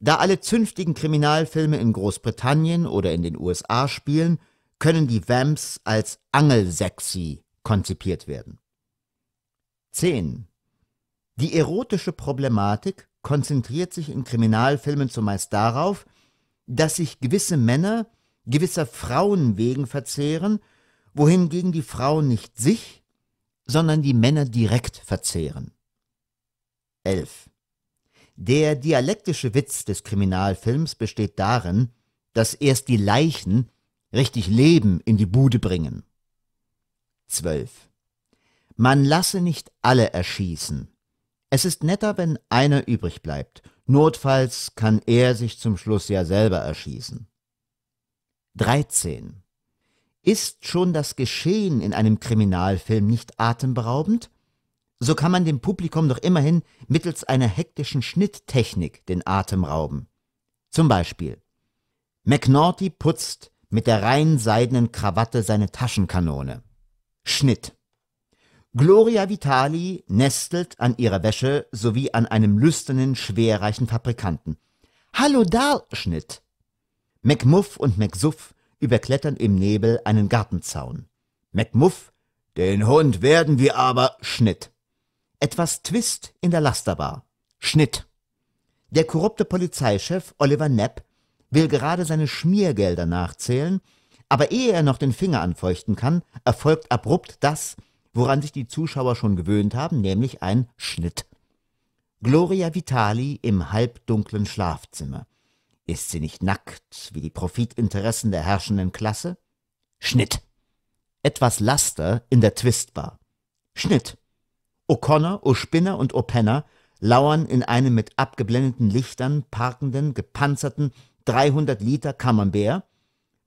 Da alle zünftigen Kriminalfilme in Großbritannien oder in den USA spielen, können die Vamps als angelsexy konzipiert werden. 10. Die erotische Problematik konzentriert sich in Kriminalfilmen zumeist darauf, dass sich gewisse Männer gewisser Frauen wegen verzehren, wohingegen die Frauen nicht sich, sondern die Männer direkt verzehren. 11. Der dialektische Witz des Kriminalfilms besteht darin, dass erst die Leichen richtig Leben in die Bude bringen. 12. Man lasse nicht alle erschießen. Es ist netter, wenn einer übrig bleibt. Notfalls kann er sich zum Schluss ja selber erschießen. 13. Ist schon das Geschehen in einem Kriminalfilm nicht atemberaubend? So kann man dem Publikum doch immerhin mittels einer hektischen Schnitttechnik den Atem rauben. Zum Beispiel McNaughty putzt mit der rein seidenen Krawatte seine Taschenkanone. Schnitt. Gloria Vitali nestelt an ihrer Wäsche sowie an einem lüsternen, schwerreichen Fabrikanten. Hallo Schnitt. McMuff und McSuff überklettern im Nebel einen Gartenzaun. McMuff, den Hund werden wir aber, Schnitt. Etwas Twist in der Lasterbar. Schnitt. Der korrupte Polizeichef Oliver Knapp will gerade seine Schmiergelder nachzählen, aber ehe er noch den Finger anfeuchten kann, erfolgt abrupt das, woran sich die Zuschauer schon gewöhnt haben, nämlich ein Schnitt. Gloria Vitali im halbdunklen Schlafzimmer. Ist sie nicht nackt, wie die Profitinteressen der herrschenden Klasse? Schnitt. Etwas Laster in der Twistbar. Schnitt. O'Connor, O'Spinner und O'Penner lauern in einem mit abgeblendeten Lichtern parkenden, gepanzerten 300 Liter Camembert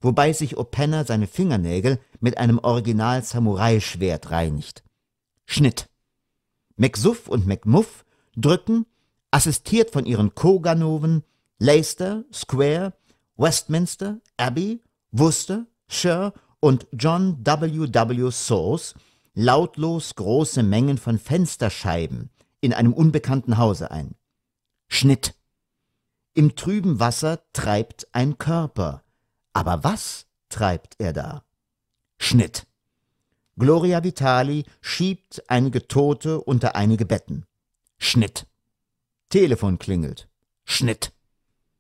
wobei sich O'Penner seine Fingernägel mit einem Original-Samurai-Schwert reinigt. Schnitt. McSuff und McMuff drücken, assistiert von ihren Koganoven, Leicester, Square, Westminster, Abbey, Worcester, Sher und John W. W. Source lautlos große Mengen von Fensterscheiben in einem unbekannten Hause ein. Schnitt. Im trüben Wasser treibt ein Körper, aber was treibt er da? Schnitt. Gloria Vitali schiebt einige Tote unter einige Betten. Schnitt. Telefon klingelt. Schnitt.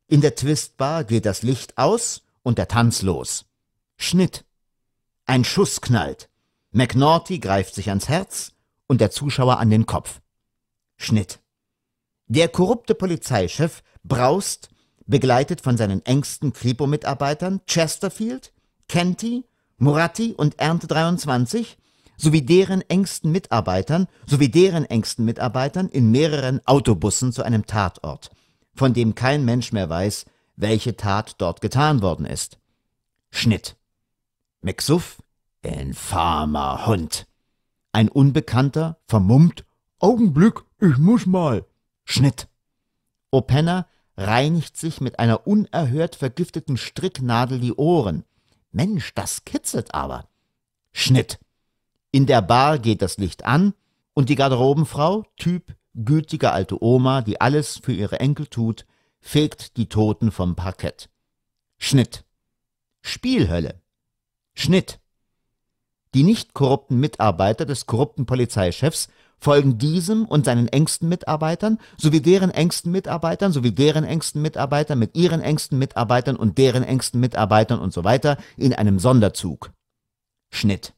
In der Twistbar geht das Licht aus und der Tanz los. Schnitt. Ein Schuss knallt. McNaughty greift sich ans Herz und der Zuschauer an den Kopf. Schnitt. Der korrupte Polizeichef braust begleitet von seinen engsten Kripo-Mitarbeitern Chesterfield, Kenty, Moratti und Ernte 23 sowie deren engsten Mitarbeitern sowie deren engsten Mitarbeitern in mehreren Autobussen zu einem Tatort, von dem kein Mensch mehr weiß, welche Tat dort getan worden ist. Schnitt. McSuff, infamer Hund. Ein Unbekannter, vermummt, Augenblick, ich muss mal. Schnitt. O'Penner reinigt sich mit einer unerhört vergifteten Stricknadel die Ohren. Mensch, das kitzelt aber. Schnitt. In der Bar geht das Licht an und die Garderobenfrau, Typ, gütige alte Oma, die alles für ihre Enkel tut, fegt die Toten vom Parkett. Schnitt. Spielhölle. Schnitt. Die nicht korrupten Mitarbeiter des korrupten Polizeichefs folgen diesem und seinen engsten Mitarbeitern sowie deren engsten Mitarbeitern sowie deren engsten Mitarbeitern mit ihren engsten Mitarbeitern und deren engsten Mitarbeitern und so weiter in einem Sonderzug. Schnitt.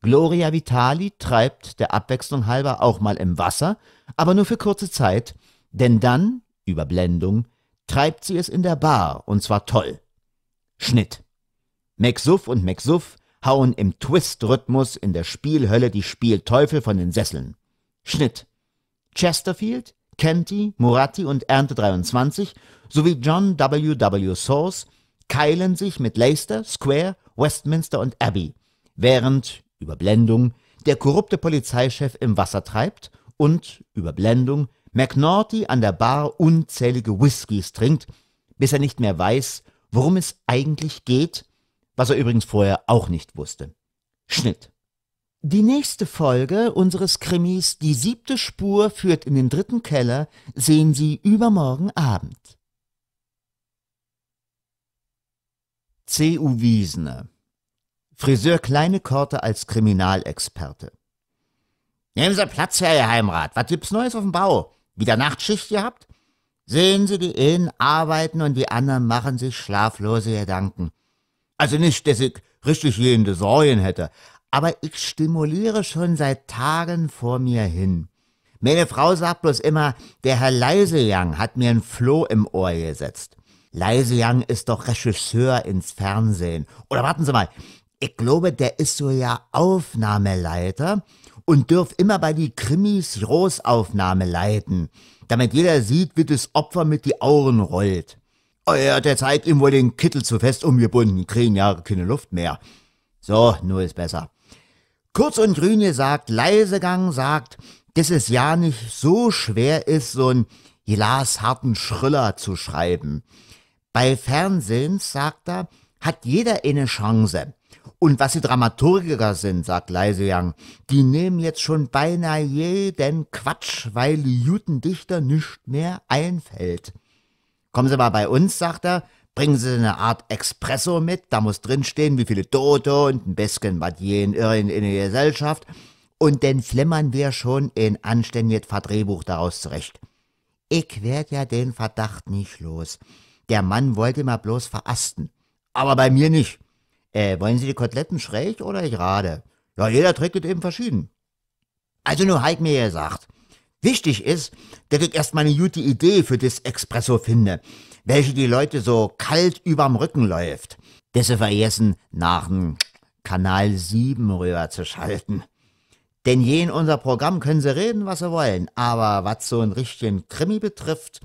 Gloria Vitali treibt der Abwechslung halber auch mal im Wasser, aber nur für kurze Zeit, denn dann, Überblendung, treibt sie es in der Bar und zwar toll. Schnitt. McSuff und McSuff hauen im Twist-Rhythmus in der Spielhölle die Spielteufel von den Sesseln. Schnitt. Chesterfield, Kenty, Muratti und Ernte 23 sowie John W. W. Source keilen sich mit Leicester, Square, Westminster und Abbey, während, Überblendung, der korrupte Polizeichef im Wasser treibt und, Überblendung, McNaughty an der Bar unzählige Whiskys trinkt, bis er nicht mehr weiß, worum es eigentlich geht was er übrigens vorher auch nicht wusste. Schnitt. Die nächste Folge unseres Krimis Die siebte Spur führt in den dritten Keller sehen Sie übermorgen Abend. C.U. Wiesner Friseur Kleine Korte als Kriminalexperte Nehmen Sie Platz, Herr Ihr Heimrat. Was gibt's Neues auf dem Bau? Wieder Nachtschicht gehabt? Sehen Sie, die einen arbeiten und die anderen machen sich schlaflose Gedanken. Also nicht, dass ich richtig gehende Sorgen hätte, aber ich stimuliere schon seit Tagen vor mir hin. Meine Frau sagt bloß immer, der Herr Leisejang hat mir ein Floh im Ohr gesetzt. Leisejang ist doch Regisseur ins Fernsehen. Oder warten Sie mal, ich glaube, der ist so ja Aufnahmeleiter und dürft immer bei die Krimis Großaufnahme leiten, damit jeder sieht, wie das Opfer mit die Augen rollt. Euer, der zeigt ihm wohl den Kittel zu fest umgebunden, kriegen ja keine Luft mehr. So, nur ist besser. Kurz und Grüne sagt, Leisegang sagt, dass es ja nicht so schwer ist, so einen glasharten Schriller zu schreiben. Bei Fernsehens, sagt er, hat jeder eine Chance. Und was die Dramaturgiker sind, sagt Leisegang, die nehmen jetzt schon beinahe jeden Quatsch, weil die Jutendichter nicht mehr einfällt. Kommen Sie mal bei uns, sagt er, bringen Sie eine Art Expresso mit, da muss drinstehen, wie viele Tote und ein bisschen was jeden Irren in der Gesellschaft. Und dann flimmern wir schon ein anständiges Verdrehbuch daraus zurecht. Ich werd ja den Verdacht nicht los. Der Mann wollte mal bloß verasten. Aber bei mir nicht. Äh, wollen Sie die Koteletten schräg oder gerade? Ja, jeder trägt es eben verschieden. Also nur halt mir gesagt, Wichtig ist, dass ich erstmal eine gute Idee für das Espresso finde, welche die Leute so kalt überm Rücken läuft. dass sie vergessen, nach dem Kanal 7 rüber zu schalten. Denn je in unser Programm können sie reden, was sie wollen, aber was so einen richtigen Krimi betrifft,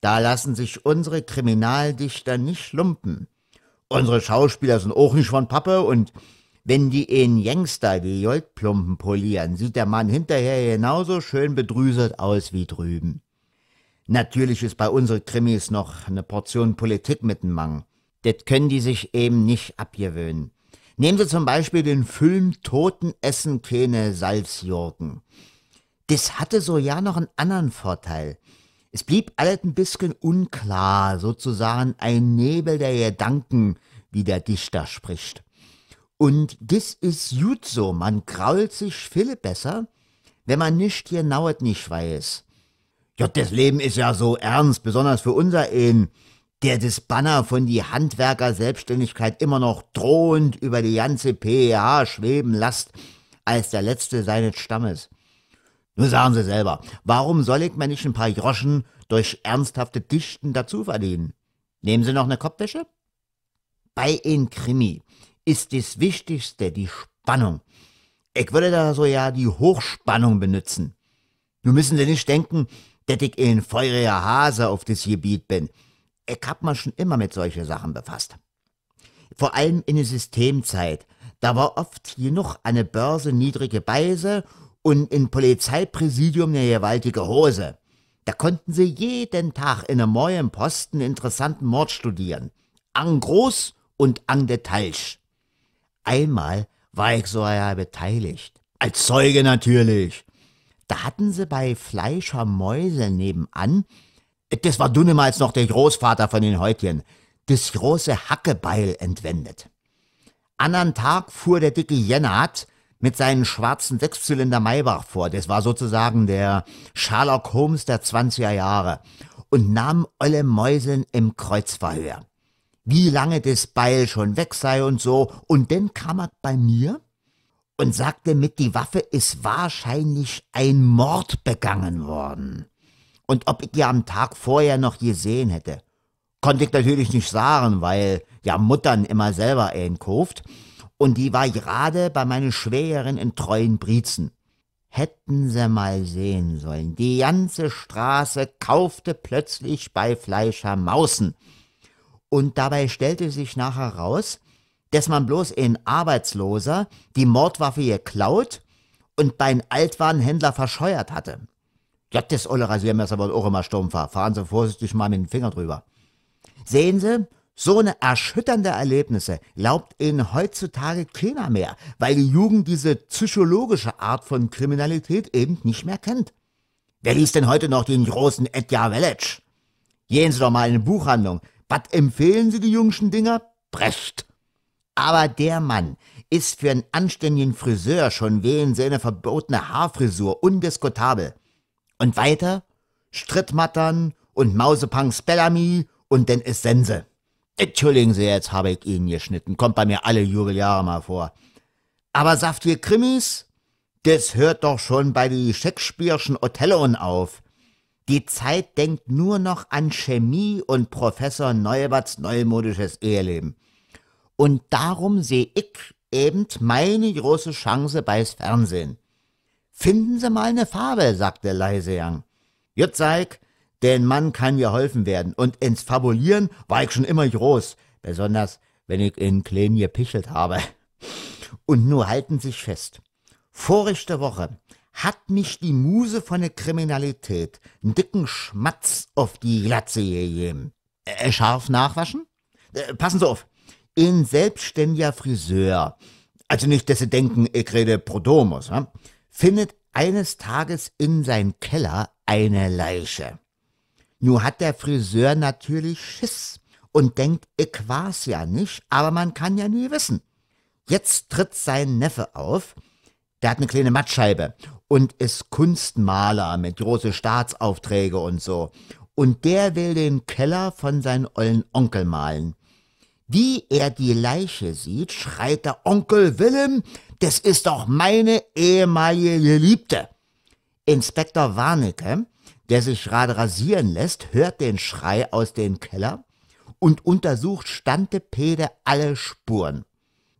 da lassen sich unsere Kriminaldichter nicht lumpen. Unsere Schauspieler sind auch nicht von Pappe und wenn die in Yangster die Joltplumpen polieren, sieht der Mann hinterher genauso schön bedrüselt aus wie drüben. Natürlich ist bei unseren Krimis noch eine Portion Politik mit dem Mang. Das können die sich eben nicht abgewöhnen. Nehmen Sie zum Beispiel den Film Toten essen keine Salzjurken. Das hatte so ja noch einen anderen Vorteil. Es blieb alles ein bisschen unklar, sozusagen ein Nebel der Gedanken, wie der Dichter spricht. Und dis is jut so, man krault sich viel besser, wenn man nicht genauet nicht weiß. Ja, das Leben ist ja so ernst, besonders für unser Ehen, der das Banner von die Handwerker-Selbstständigkeit immer noch drohend über die ganze PEH schweben lasst, als der letzte seines Stammes. Nur sagen Sie selber, warum soll ich mir nicht ein paar Groschen durch ernsthafte Dichten dazu verdienen? Nehmen Sie noch eine Kopfwäsche? Bei in Krimi ist das Wichtigste die Spannung. Ich würde da so ja die Hochspannung benutzen. Nun müssen Sie nicht denken, dass ich ein feuriger Hase auf das Gebiet bin. Ich hab mich schon immer mit solchen Sachen befasst. Vor allem in der Systemzeit. Da war oft genug an der Börse niedrige Beise und in Polizeipräsidium eine gewaltige Hose. Da konnten sie jeden Tag in einem neuen Posten interessanten Mord studieren. An groß und an detailsch. Einmal war ich so ja beteiligt. Als Zeuge natürlich. Da hatten sie bei Fleischer Mäuse nebenan, das war dunnemals noch der Großvater von den Häutchen, das große Hackebeil entwendet. Andern Tag fuhr der dicke Jennart mit seinem schwarzen Sechszylinder Maybach vor, das war sozusagen der Sherlock Holmes der 20er Jahre, und nahm Olle Mäuseln im Kreuzverhör wie lange das Beil schon weg sei und so. Und dann kam er bei mir und sagte mit, die Waffe ist wahrscheinlich ein Mord begangen worden. Und ob ich die am Tag vorher noch gesehen hätte, konnte ich natürlich nicht sagen, weil ja Muttern immer selber einkauft. Und die war gerade bei meiner Schwägerin in treuen Treuenbrietzen. Hätten sie mal sehen sollen, die ganze Straße kaufte plötzlich bei Fleischer Mausen. Und dabei stellte sich nachher raus, dass man bloß in Arbeitsloser die Mordwaffe geklaut und beim einem Altwarenhändler verscheuert hatte. Ja, das olle Rasiermesser wird auch immer stumpf. Fahren Sie vorsichtig mal mit dem Finger drüber. Sehen Sie, so eine erschütternde Erlebnisse glaubt Ihnen heutzutage keiner mehr, weil die Jugend diese psychologische Art von Kriminalität eben nicht mehr kennt. Wer liest denn heute noch den großen Edgar Village? Gehen Sie doch mal in eine Buchhandlung. Was empfehlen Sie die jüngsten Dinger? Brecht. Aber der Mann ist für einen anständigen Friseur schon wegen seiner verbotene Haarfrisur undiskutabel. Und weiter? Strittmattern und Mausepunks Bellamy und denn ist Sense. Entschuldigen Sie, jetzt habe ich ihn geschnitten. Kommt bei mir alle Jubeljahre mal vor. Aber saftige Krimis? Das hört doch schon bei die Shakespeare'schen Othelloen auf. Die Zeit denkt nur noch an Chemie und Professor Neuberts neumodisches Eheleben. Und darum sehe ich eben meine große Chance beis Fernsehen. Finden Sie mal eine Farbe, sagte leise Young. Jetzt zeig, den Mann kann geholfen werden. Und ins Fabulieren war ich schon immer groß, besonders wenn ich in Kleen gepichelt habe. Und nur halten Sie sich fest. Vorrichte Woche hat mich die Muse von der Kriminalität einen dicken Schmatz auf die Glatze gegeben. Äh, scharf nachwaschen? Äh, passen Sie auf. Ein selbstständiger Friseur, also nicht, dass Sie denken, ich rede Prodomus, ne? findet eines Tages in seinem Keller eine Leiche. Nun hat der Friseur natürlich Schiss und denkt, ich war's ja nicht, aber man kann ja nie wissen. Jetzt tritt sein Neffe auf, der hat eine kleine Mattscheibe und ist Kunstmaler mit große Staatsaufträge und so. Und der will den Keller von seinem ollen Onkel malen. Wie er die Leiche sieht, schreit der Onkel Willem, das ist doch meine ehemalige Geliebte. Inspektor Warnecke, der sich gerade rasieren lässt, hört den Schrei aus dem Keller und untersucht Stantepede alle Spuren.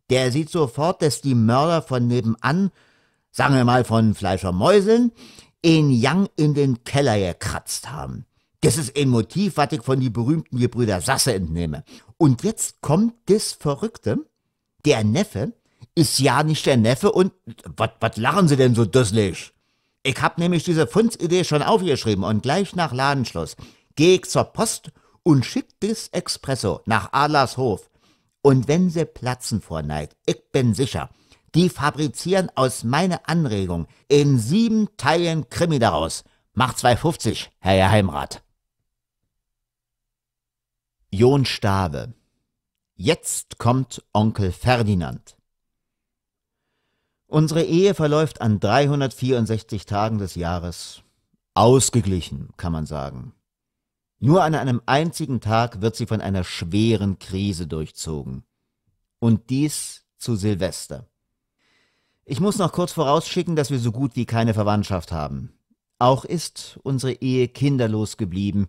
Der sieht sofort, dass die Mörder von nebenan sagen wir mal von Fleischermäuseln, in Yang in den Keller gekratzt haben. Das ist ein Motiv, was ich von die berühmten Gebrüder Sasse entnehme. Und jetzt kommt das Verrückte, der Neffe ist ja nicht der Neffe und was lachen Sie denn so dusselig? Ich hab nämlich diese Fundsidee schon aufgeschrieben und gleich nach Ladenschluss gehe ich zur Post und schick das Expresso nach Adlershof. Und wenn sie platzen vor Neid, ich bin sicher, die fabrizieren aus meiner Anregung in sieben Teilen Krimi daraus. Macht 2,50, Herr Heimrat. John Stabe Jetzt kommt Onkel Ferdinand. Unsere Ehe verläuft an 364 Tagen des Jahres. Ausgeglichen, kann man sagen. Nur an einem einzigen Tag wird sie von einer schweren Krise durchzogen. Und dies zu Silvester. Ich muss noch kurz vorausschicken, dass wir so gut wie keine Verwandtschaft haben. Auch ist unsere Ehe kinderlos geblieben.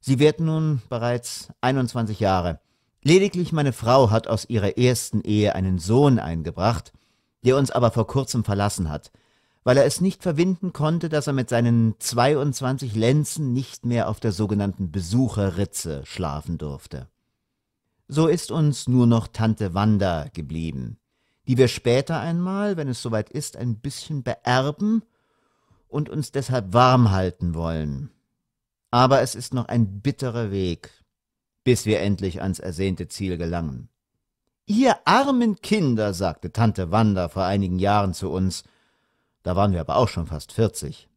Sie wird nun bereits 21 Jahre. Lediglich meine Frau hat aus ihrer ersten Ehe einen Sohn eingebracht, der uns aber vor kurzem verlassen hat, weil er es nicht verwinden konnte, dass er mit seinen 22 Lenzen nicht mehr auf der sogenannten Besucherritze schlafen durfte. So ist uns nur noch Tante Wanda geblieben die wir später einmal, wenn es soweit ist, ein bisschen beerben und uns deshalb warm halten wollen. Aber es ist noch ein bitterer Weg, bis wir endlich ans ersehnte Ziel gelangen. Ihr armen Kinder, sagte Tante Wanda vor einigen Jahren zu uns, da waren wir aber auch schon fast vierzig.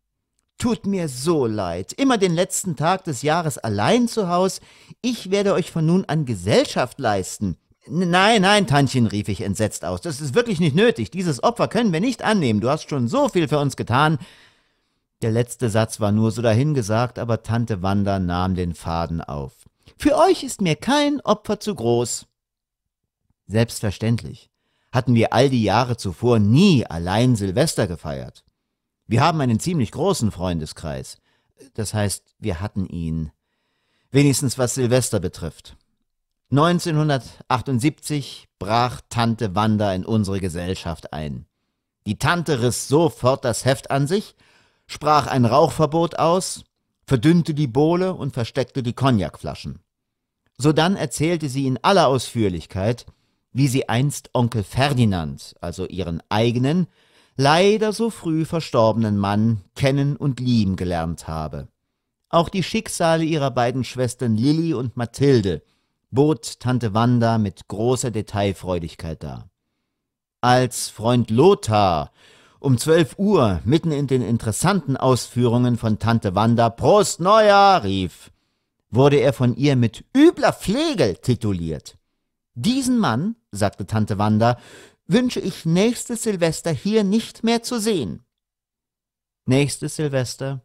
Tut mir so leid, immer den letzten Tag des Jahres allein zu Haus. Ich werde euch von nun an Gesellschaft leisten. Nein, nein, Tantchen, rief ich entsetzt aus, das ist wirklich nicht nötig. Dieses Opfer können wir nicht annehmen. Du hast schon so viel für uns getan. Der letzte Satz war nur so dahingesagt, aber Tante Wanda nahm den Faden auf. Für euch ist mir kein Opfer zu groß. Selbstverständlich hatten wir all die Jahre zuvor nie allein Silvester gefeiert. Wir haben einen ziemlich großen Freundeskreis. Das heißt, wir hatten ihn. Wenigstens was Silvester betrifft. 1978 brach Tante Wanda in unsere Gesellschaft ein. Die Tante riss sofort das Heft an sich, sprach ein Rauchverbot aus, verdünnte die Bohle und versteckte die Cognacflaschen. Sodann erzählte sie in aller Ausführlichkeit, wie sie einst Onkel Ferdinand, also ihren eigenen, leider so früh verstorbenen Mann kennen und lieben gelernt habe. Auch die Schicksale ihrer beiden Schwestern Lilli und Mathilde bot Tante Wanda mit großer Detailfreudigkeit dar. Als Freund Lothar um 12 Uhr mitten in den interessanten Ausführungen von Tante Wanda Prost Neuer rief, wurde er von ihr mit übler Pflege tituliert. Diesen Mann, sagte Tante Wanda, wünsche ich nächstes Silvester hier nicht mehr zu sehen. Nächstes Silvester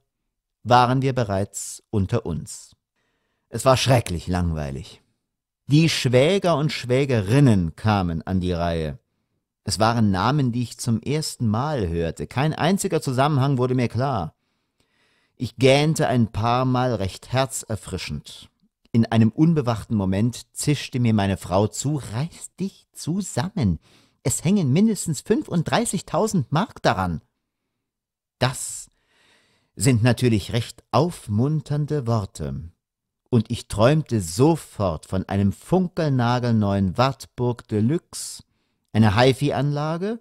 waren wir bereits unter uns. Es war schrecklich langweilig. Die Schwäger und Schwägerinnen kamen an die Reihe. Es waren Namen, die ich zum ersten Mal hörte. Kein einziger Zusammenhang wurde mir klar. Ich gähnte ein paar Mal recht herzerfrischend. In einem unbewachten Moment zischte mir meine Frau zu, reiß dich zusammen. Es hängen mindestens 35.000 Mark daran. Das sind natürlich recht aufmunternde Worte und ich träumte sofort von einem funkelnagelneuen Wartburg Deluxe, einer HiFi-Anlage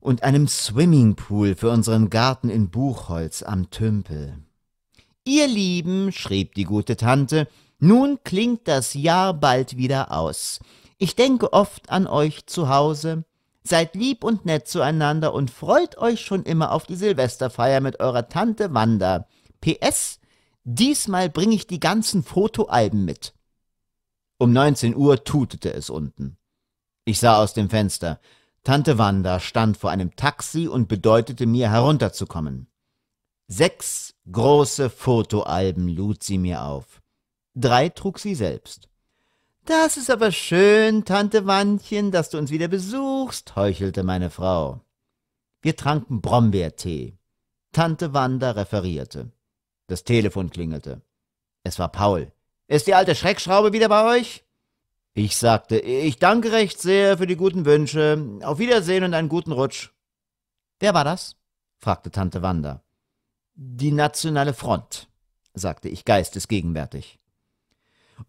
und einem Swimmingpool für unseren Garten in Buchholz am Tümpel. Ihr Lieben, schrieb die gute Tante, nun klingt das Jahr bald wieder aus. Ich denke oft an euch zu Hause. Seid lieb und nett zueinander und freut euch schon immer auf die Silvesterfeier mit eurer Tante Wanda. PS, Diesmal bringe ich die ganzen Fotoalben mit. Um 19 Uhr tutete es unten. Ich sah aus dem Fenster. Tante Wanda stand vor einem Taxi und bedeutete mir, herunterzukommen. Sechs große Fotoalben lud sie mir auf. Drei trug sie selbst. Das ist aber schön, Tante Wandchen, dass du uns wieder besuchst, heuchelte meine Frau. Wir tranken Brombeertee. Tante Wanda referierte. Das Telefon klingelte. Es war Paul. Ist die alte Schreckschraube wieder bei euch? Ich sagte, ich danke recht sehr für die guten Wünsche. Auf Wiedersehen und einen guten Rutsch. Wer war das? fragte Tante Wanda. Die Nationale Front, sagte ich geistesgegenwärtig.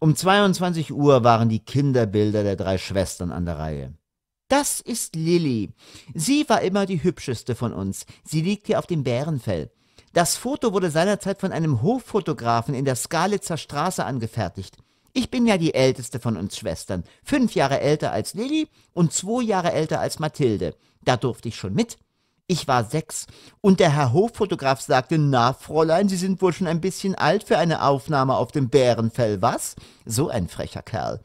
Um 22 Uhr waren die Kinderbilder der drei Schwestern an der Reihe. Das ist Lilli. Sie war immer die hübscheste von uns. Sie liegt hier auf dem Bärenfell. Das Foto wurde seinerzeit von einem Hoffotografen in der Skalitzer Straße angefertigt. Ich bin ja die älteste von uns Schwestern, fünf Jahre älter als Lilly und zwei Jahre älter als Mathilde. Da durfte ich schon mit. Ich war sechs und der Herr Hoffotograf sagte, na Fräulein, Sie sind wohl schon ein bisschen alt für eine Aufnahme auf dem Bärenfell, was? So ein frecher Kerl.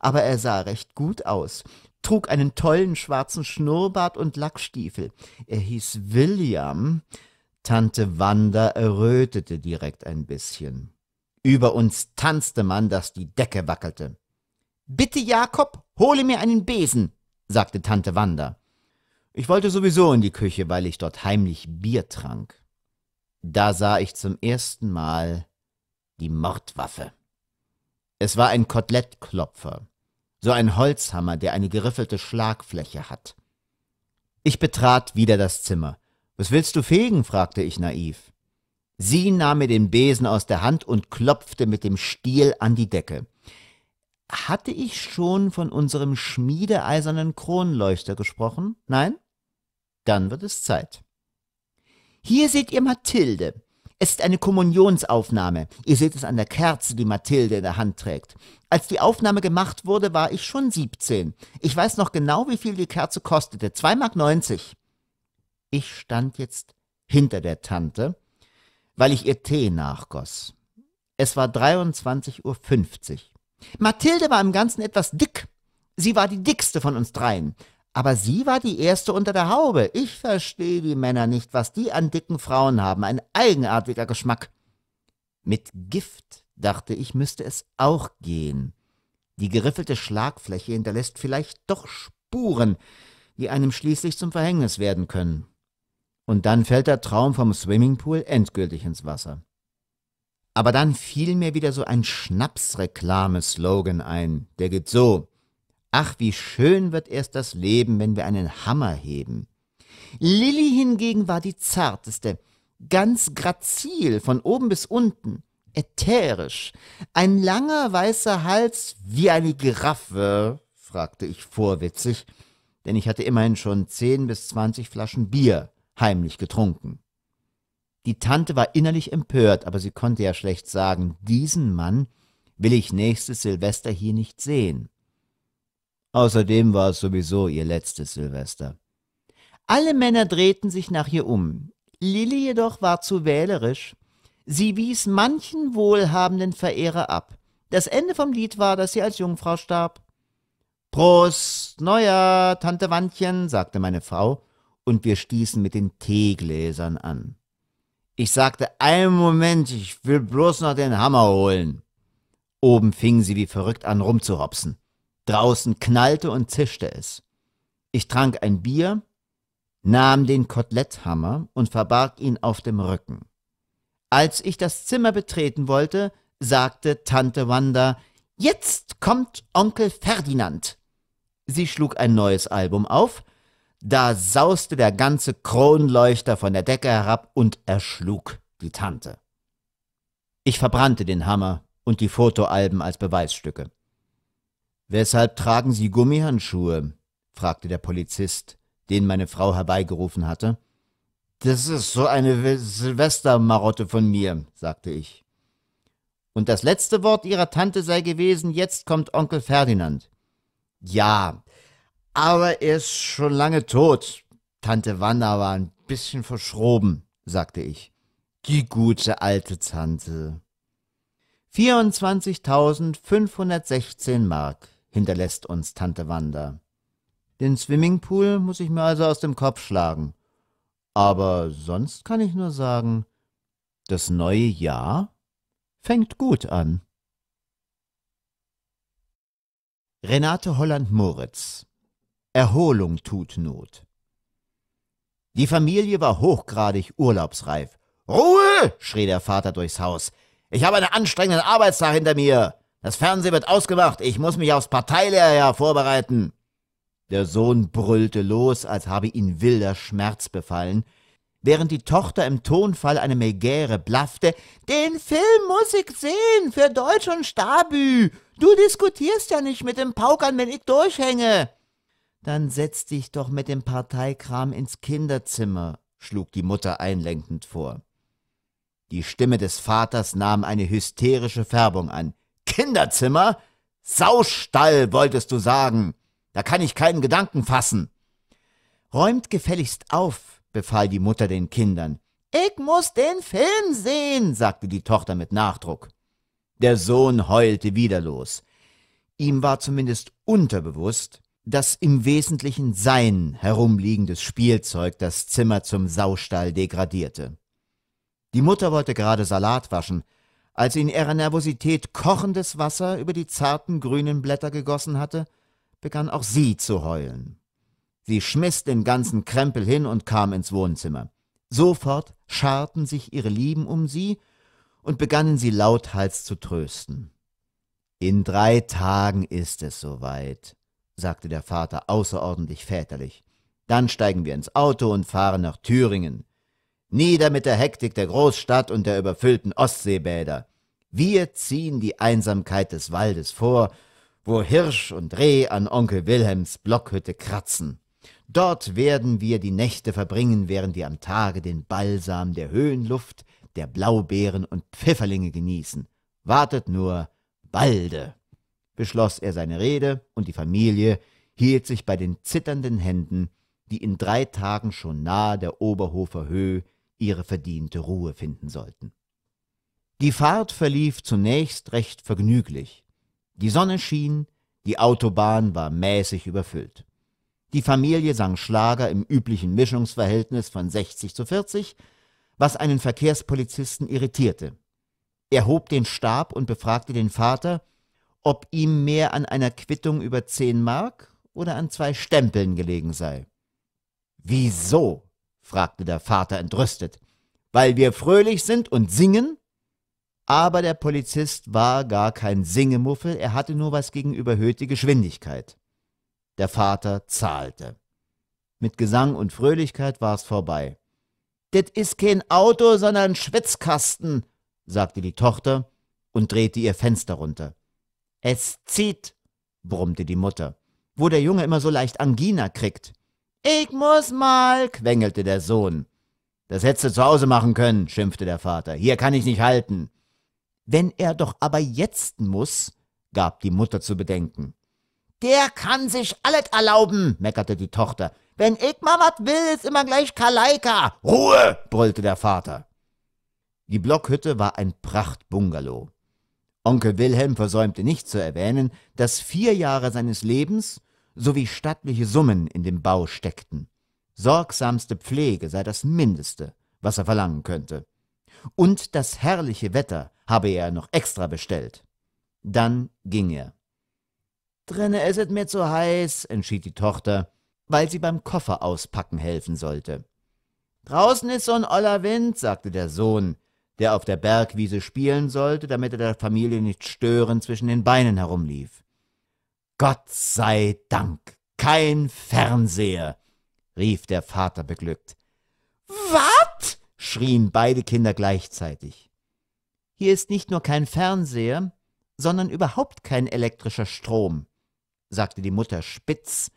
Aber er sah recht gut aus, trug einen tollen schwarzen Schnurrbart und Lackstiefel. Er hieß William, Tante Wanda errötete direkt ein bisschen. Über uns tanzte man, dass die Decke wackelte. Bitte, Jakob, hole mir einen Besen, sagte Tante Wanda. Ich wollte sowieso in die Küche, weil ich dort heimlich Bier trank. Da sah ich zum ersten Mal die Mordwaffe. Es war ein Kotelettklopfer, so ein Holzhammer, der eine geriffelte Schlagfläche hat. Ich betrat wieder das Zimmer. Was willst du fegen? fragte ich naiv. Sie nahm mir den Besen aus der Hand und klopfte mit dem Stiel an die Decke. Hatte ich schon von unserem schmiedeeisernen Kronleuchter gesprochen? Nein? Dann wird es Zeit. Hier seht ihr Mathilde. Es ist eine Kommunionsaufnahme. Ihr seht es an der Kerze, die Mathilde in der Hand trägt. Als die Aufnahme gemacht wurde, war ich schon 17. Ich weiß noch genau, wie viel die Kerze kostete. 2,90 Mark. Ich stand jetzt hinter der Tante, weil ich ihr Tee nachgoss. Es war 23.50 Uhr. Mathilde war im Ganzen etwas dick. Sie war die dickste von uns dreien. Aber sie war die erste unter der Haube. Ich verstehe die Männer nicht, was die an dicken Frauen haben. Ein eigenartiger Geschmack. Mit Gift, dachte ich, müsste es auch gehen. Die geriffelte Schlagfläche hinterlässt vielleicht doch Spuren, die einem schließlich zum Verhängnis werden können und dann fällt der Traum vom Swimmingpool endgültig ins Wasser. Aber dann fiel mir wieder so ein Schnapsreklame-Slogan ein, der geht so. Ach, wie schön wird erst das Leben, wenn wir einen Hammer heben. Lilly hingegen war die zarteste, ganz grazil von oben bis unten, ätherisch. Ein langer weißer Hals wie eine Giraffe, fragte ich vorwitzig, denn ich hatte immerhin schon zehn bis zwanzig Flaschen Bier heimlich getrunken. Die Tante war innerlich empört, aber sie konnte ja schlecht sagen, diesen Mann will ich nächstes Silvester hier nicht sehen. Außerdem war es sowieso ihr letztes Silvester. Alle Männer drehten sich nach ihr um. Lilli jedoch war zu wählerisch. Sie wies manchen wohlhabenden Verehrer ab. Das Ende vom Lied war, dass sie als Jungfrau starb. Prost, Neuer, Tante Wandchen, sagte meine Frau und wir stießen mit den Teegläsern an. Ich sagte, einen Moment, ich will bloß noch den Hammer holen. Oben fingen sie wie verrückt an rumzuhopsen. Draußen knallte und zischte es. Ich trank ein Bier, nahm den Koteletthammer und verbarg ihn auf dem Rücken. Als ich das Zimmer betreten wollte, sagte Tante Wanda, Jetzt kommt Onkel Ferdinand. Sie schlug ein neues Album auf, da sauste der ganze Kronleuchter von der Decke herab und erschlug die Tante. Ich verbrannte den Hammer und die Fotoalben als Beweisstücke. Weshalb tragen Sie Gummihandschuhe? fragte der Polizist, den meine Frau herbeigerufen hatte. Das ist so eine Silvestermarotte von mir, sagte ich. Und das letzte Wort ihrer Tante sei gewesen, jetzt kommt Onkel Ferdinand. Ja, aber er ist schon lange tot. Tante Wanda war ein bisschen verschroben, sagte ich. Die gute alte Tante. 24.516 Mark hinterlässt uns Tante Wanda. Den Swimmingpool muss ich mir also aus dem Kopf schlagen. Aber sonst kann ich nur sagen, das neue Jahr fängt gut an. Renate Holland-Moritz Erholung tut Not. Die Familie war hochgradig urlaubsreif. Ruhe! schrie der Vater durchs Haus. Ich habe einen anstrengenden Arbeitstag hinter mir. Das Fernsehen wird ausgemacht. Ich muss mich aufs Parteilehrjahr vorbereiten. Der Sohn brüllte los, als habe ihn wilder Schmerz befallen, während die Tochter im Tonfall eine Megäre blaffte. Den Film muss ich sehen, für Deutsch und Stabü. Du diskutierst ja nicht mit dem Paukern, wenn ich durchhänge. Dann setz dich doch mit dem Parteikram ins Kinderzimmer, schlug die Mutter einlenkend vor. Die Stimme des Vaters nahm eine hysterische Färbung an. Kinderzimmer? Saustall, wolltest du sagen. Da kann ich keinen Gedanken fassen. Räumt gefälligst auf, befahl die Mutter den Kindern. Ich muss den Film sehen, sagte die Tochter mit Nachdruck. Der Sohn heulte widerlos. Ihm war zumindest unterbewusst, das im Wesentlichen sein herumliegendes Spielzeug das Zimmer zum Saustall degradierte. Die Mutter wollte gerade Salat waschen, als sie in ihrer Nervosität kochendes Wasser über die zarten grünen Blätter gegossen hatte, begann auch sie zu heulen. Sie schmiss den ganzen Krempel hin und kam ins Wohnzimmer. Sofort scharten sich ihre Lieben um sie und begannen sie lauthals zu trösten. In drei Tagen ist es soweit, sagte der Vater außerordentlich väterlich. Dann steigen wir ins Auto und fahren nach Thüringen. Nieder mit der Hektik der Großstadt und der überfüllten Ostseebäder. Wir ziehen die Einsamkeit des Waldes vor, wo Hirsch und Reh an Onkel Wilhelms Blockhütte kratzen. Dort werden wir die Nächte verbringen, während wir am Tage den Balsam der Höhenluft, der Blaubeeren und Pfifferlinge genießen. Wartet nur, balde! beschloss er seine Rede, und die Familie hielt sich bei den zitternden Händen, die in drei Tagen schon nahe der Oberhofer Höhe ihre verdiente Ruhe finden sollten. Die Fahrt verlief zunächst recht vergnüglich. Die Sonne schien, die Autobahn war mäßig überfüllt. Die Familie sang Schlager im üblichen Mischungsverhältnis von 60 zu 40, was einen Verkehrspolizisten irritierte. Er hob den Stab und befragte den Vater, ob ihm mehr an einer Quittung über zehn Mark oder an zwei Stempeln gelegen sei. Wieso? fragte der Vater entrüstet. Weil wir fröhlich sind und singen? Aber der Polizist war gar kein Singemuffel, er hatte nur was gegen überhöhte Geschwindigkeit. Der Vater zahlte. Mit Gesang und Fröhlichkeit war's vorbei. Das ist kein Auto, sondern ein Schwitzkasten, sagte die Tochter und drehte ihr Fenster runter. Es zieht, brummte die Mutter, wo der Junge immer so leicht Angina kriegt. Ich muss mal, quengelte der Sohn. Das hättest du zu Hause machen können, schimpfte der Vater. Hier kann ich nicht halten. Wenn er doch aber jetzt muss, gab die Mutter zu bedenken. Der kann sich alles erlauben, meckerte die Tochter. Wenn ich mal was will, ist immer gleich Kaleika. Ruhe, brüllte der Vater. Die Blockhütte war ein Prachtbungalow. Onkel Wilhelm versäumte nicht zu erwähnen, dass vier Jahre seines Lebens sowie stattliche Summen in dem Bau steckten. Sorgsamste Pflege sei das Mindeste, was er verlangen könnte. Und das herrliche Wetter habe er noch extra bestellt. Dann ging er. Drinne ist es mir zu heiß, entschied die Tochter, weil sie beim Koffer auspacken helfen sollte. Draußen ist so ein oller Wind, sagte der Sohn, der auf der Bergwiese spielen sollte, damit er der Familie nicht störend zwischen den Beinen herumlief. Gott sei Dank, kein Fernseher, rief der Vater beglückt. Wat? schrien beide Kinder gleichzeitig. Hier ist nicht nur kein Fernseher, sondern überhaupt kein elektrischer Strom, sagte die Mutter spitz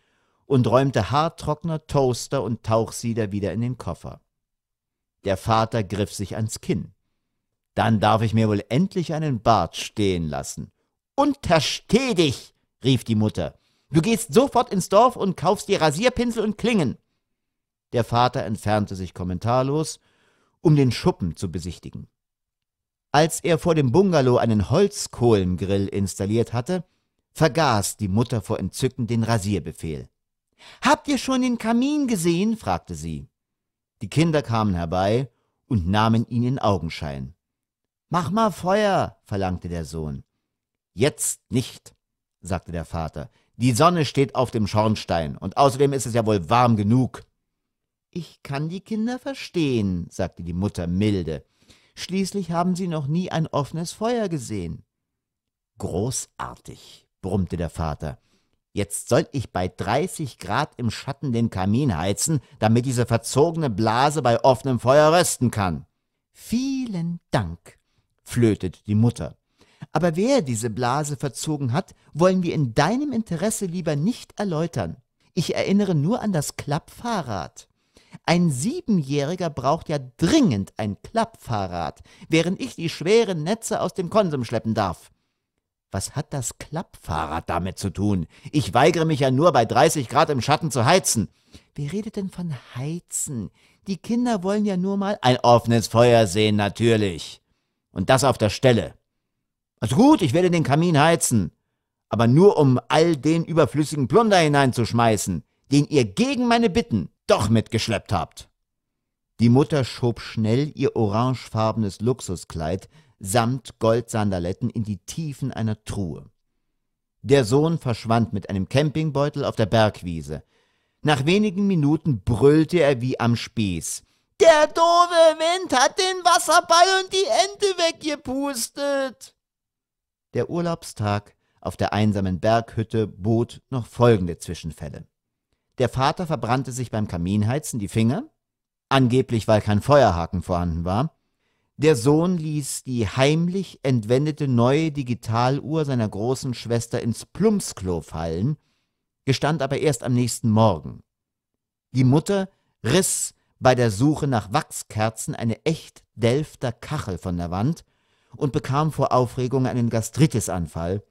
und räumte Haartrockner, Toaster und Tauchsieder wieder in den Koffer. Der Vater griff sich ans Kinn. Dann darf ich mir wohl endlich einen Bart stehen lassen. Untersteh dich, rief die Mutter. Du gehst sofort ins Dorf und kaufst dir Rasierpinsel und Klingen. Der Vater entfernte sich kommentarlos, um den Schuppen zu besichtigen. Als er vor dem Bungalow einen Holzkohlengrill installiert hatte, vergaß die Mutter vor Entzücken den Rasierbefehl. Habt ihr schon den Kamin gesehen? fragte sie. Die Kinder kamen herbei und nahmen ihn in Augenschein. Mach mal Feuer, verlangte der Sohn. Jetzt nicht, sagte der Vater. Die Sonne steht auf dem Schornstein, und außerdem ist es ja wohl warm genug. Ich kann die Kinder verstehen, sagte die Mutter milde. Schließlich haben sie noch nie ein offenes Feuer gesehen. Großartig, brummte der Vater. Jetzt soll ich bei 30 Grad im Schatten den Kamin heizen, damit diese verzogene Blase bei offenem Feuer rösten kann. Vielen Dank, flötet die Mutter. Aber wer diese Blase verzogen hat, wollen wir in deinem Interesse lieber nicht erläutern. Ich erinnere nur an das Klappfahrrad. Ein Siebenjähriger braucht ja dringend ein Klappfahrrad, während ich die schweren Netze aus dem Konsum schleppen darf. Was hat das Klappfahrrad damit zu tun? Ich weigere mich ja nur bei 30 Grad im Schatten zu heizen. Wer redet denn von heizen? Die Kinder wollen ja nur mal ein offenes Feuer sehen, natürlich. Und das auf der Stelle. Also gut, ich werde den Kamin heizen, aber nur um all den überflüssigen Plunder hineinzuschmeißen, den ihr gegen meine Bitten doch mitgeschleppt habt. Die Mutter schob schnell ihr orangefarbenes Luxuskleid samt Goldsandaletten in die Tiefen einer Truhe. Der Sohn verschwand mit einem Campingbeutel auf der Bergwiese. Nach wenigen Minuten brüllte er wie am Spieß. Der doofe Wind hat den Wasserball und die Ente weggepustet. Der Urlaubstag auf der einsamen Berghütte bot noch folgende Zwischenfälle. Der Vater verbrannte sich beim Kaminheizen die Finger, angeblich weil kein Feuerhaken vorhanden war. Der Sohn ließ die heimlich entwendete neue Digitaluhr seiner großen Schwester ins Plumpsklo fallen, gestand aber erst am nächsten Morgen. Die Mutter riss bei der Suche nach Wachskerzen eine echt Delfter Kachel von der Wand und bekam vor Aufregung einen Gastritisanfall,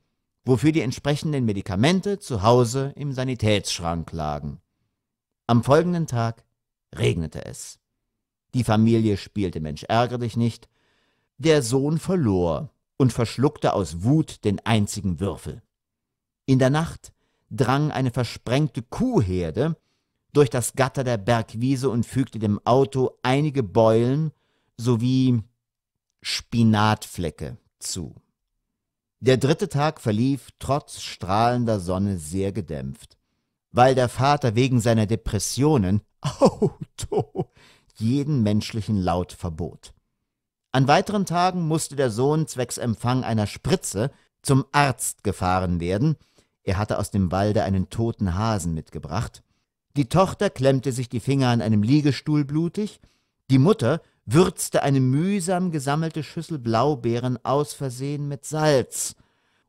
wofür die entsprechenden Medikamente zu Hause im Sanitätsschrank lagen. Am folgenden Tag regnete es. Die Familie spielte Mensch ärgere dich nicht. Der Sohn verlor und verschluckte aus Wut den einzigen Würfel. In der Nacht drang eine versprengte Kuhherde durch das Gatter der Bergwiese und fügte dem Auto einige Beulen sowie Spinatflecke zu. Der dritte Tag verlief trotz strahlender Sonne sehr gedämpft. Weil der Vater wegen seiner Depressionen [laughs] Auto jeden menschlichen Laut verbot. An weiteren Tagen musste der Sohn zwecks Empfang einer Spritze zum Arzt gefahren werden. Er hatte aus dem Walde einen toten Hasen mitgebracht. Die Tochter klemmte sich die Finger an einem Liegestuhl blutig, die Mutter würzte eine mühsam gesammelte Schüssel Blaubeeren aus Versehen mit Salz.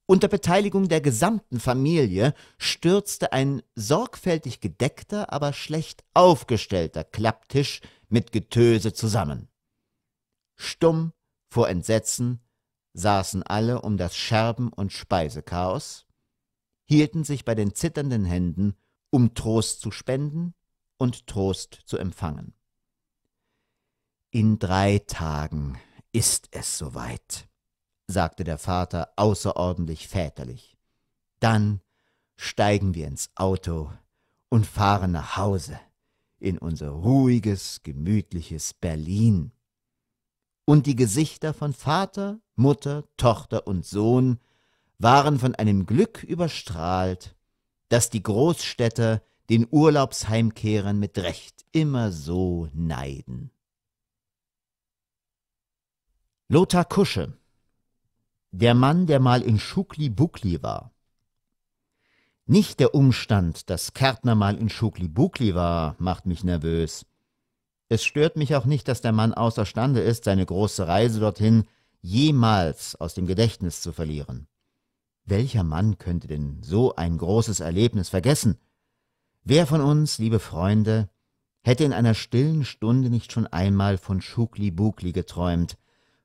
Unter Beteiligung der gesamten Familie stürzte ein sorgfältig gedeckter, aber schlecht aufgestellter Klapptisch mit Getöse zusammen. Stumm vor Entsetzen saßen alle um das Scherben- und Speisechaos, hielten sich bei den zitternden Händen um Trost zu spenden und Trost zu empfangen. In drei Tagen ist es soweit, sagte der Vater außerordentlich väterlich. Dann steigen wir ins Auto und fahren nach Hause in unser ruhiges, gemütliches Berlin. Und die Gesichter von Vater, Mutter, Tochter und Sohn waren von einem Glück überstrahlt, dass die Großstädter den Urlaubsheimkehrern mit Recht immer so neiden. Lothar Kusche Der Mann, der mal in Schukli-Bukli war. Nicht der Umstand, dass Kärtner mal in Schukli-Bukli war, macht mich nervös. Es stört mich auch nicht, dass der Mann außerstande ist, seine große Reise dorthin jemals aus dem Gedächtnis zu verlieren. Welcher Mann könnte denn so ein großes Erlebnis vergessen? Wer von uns, liebe Freunde, hätte in einer stillen Stunde nicht schon einmal von Schukli-Bukli geträumt,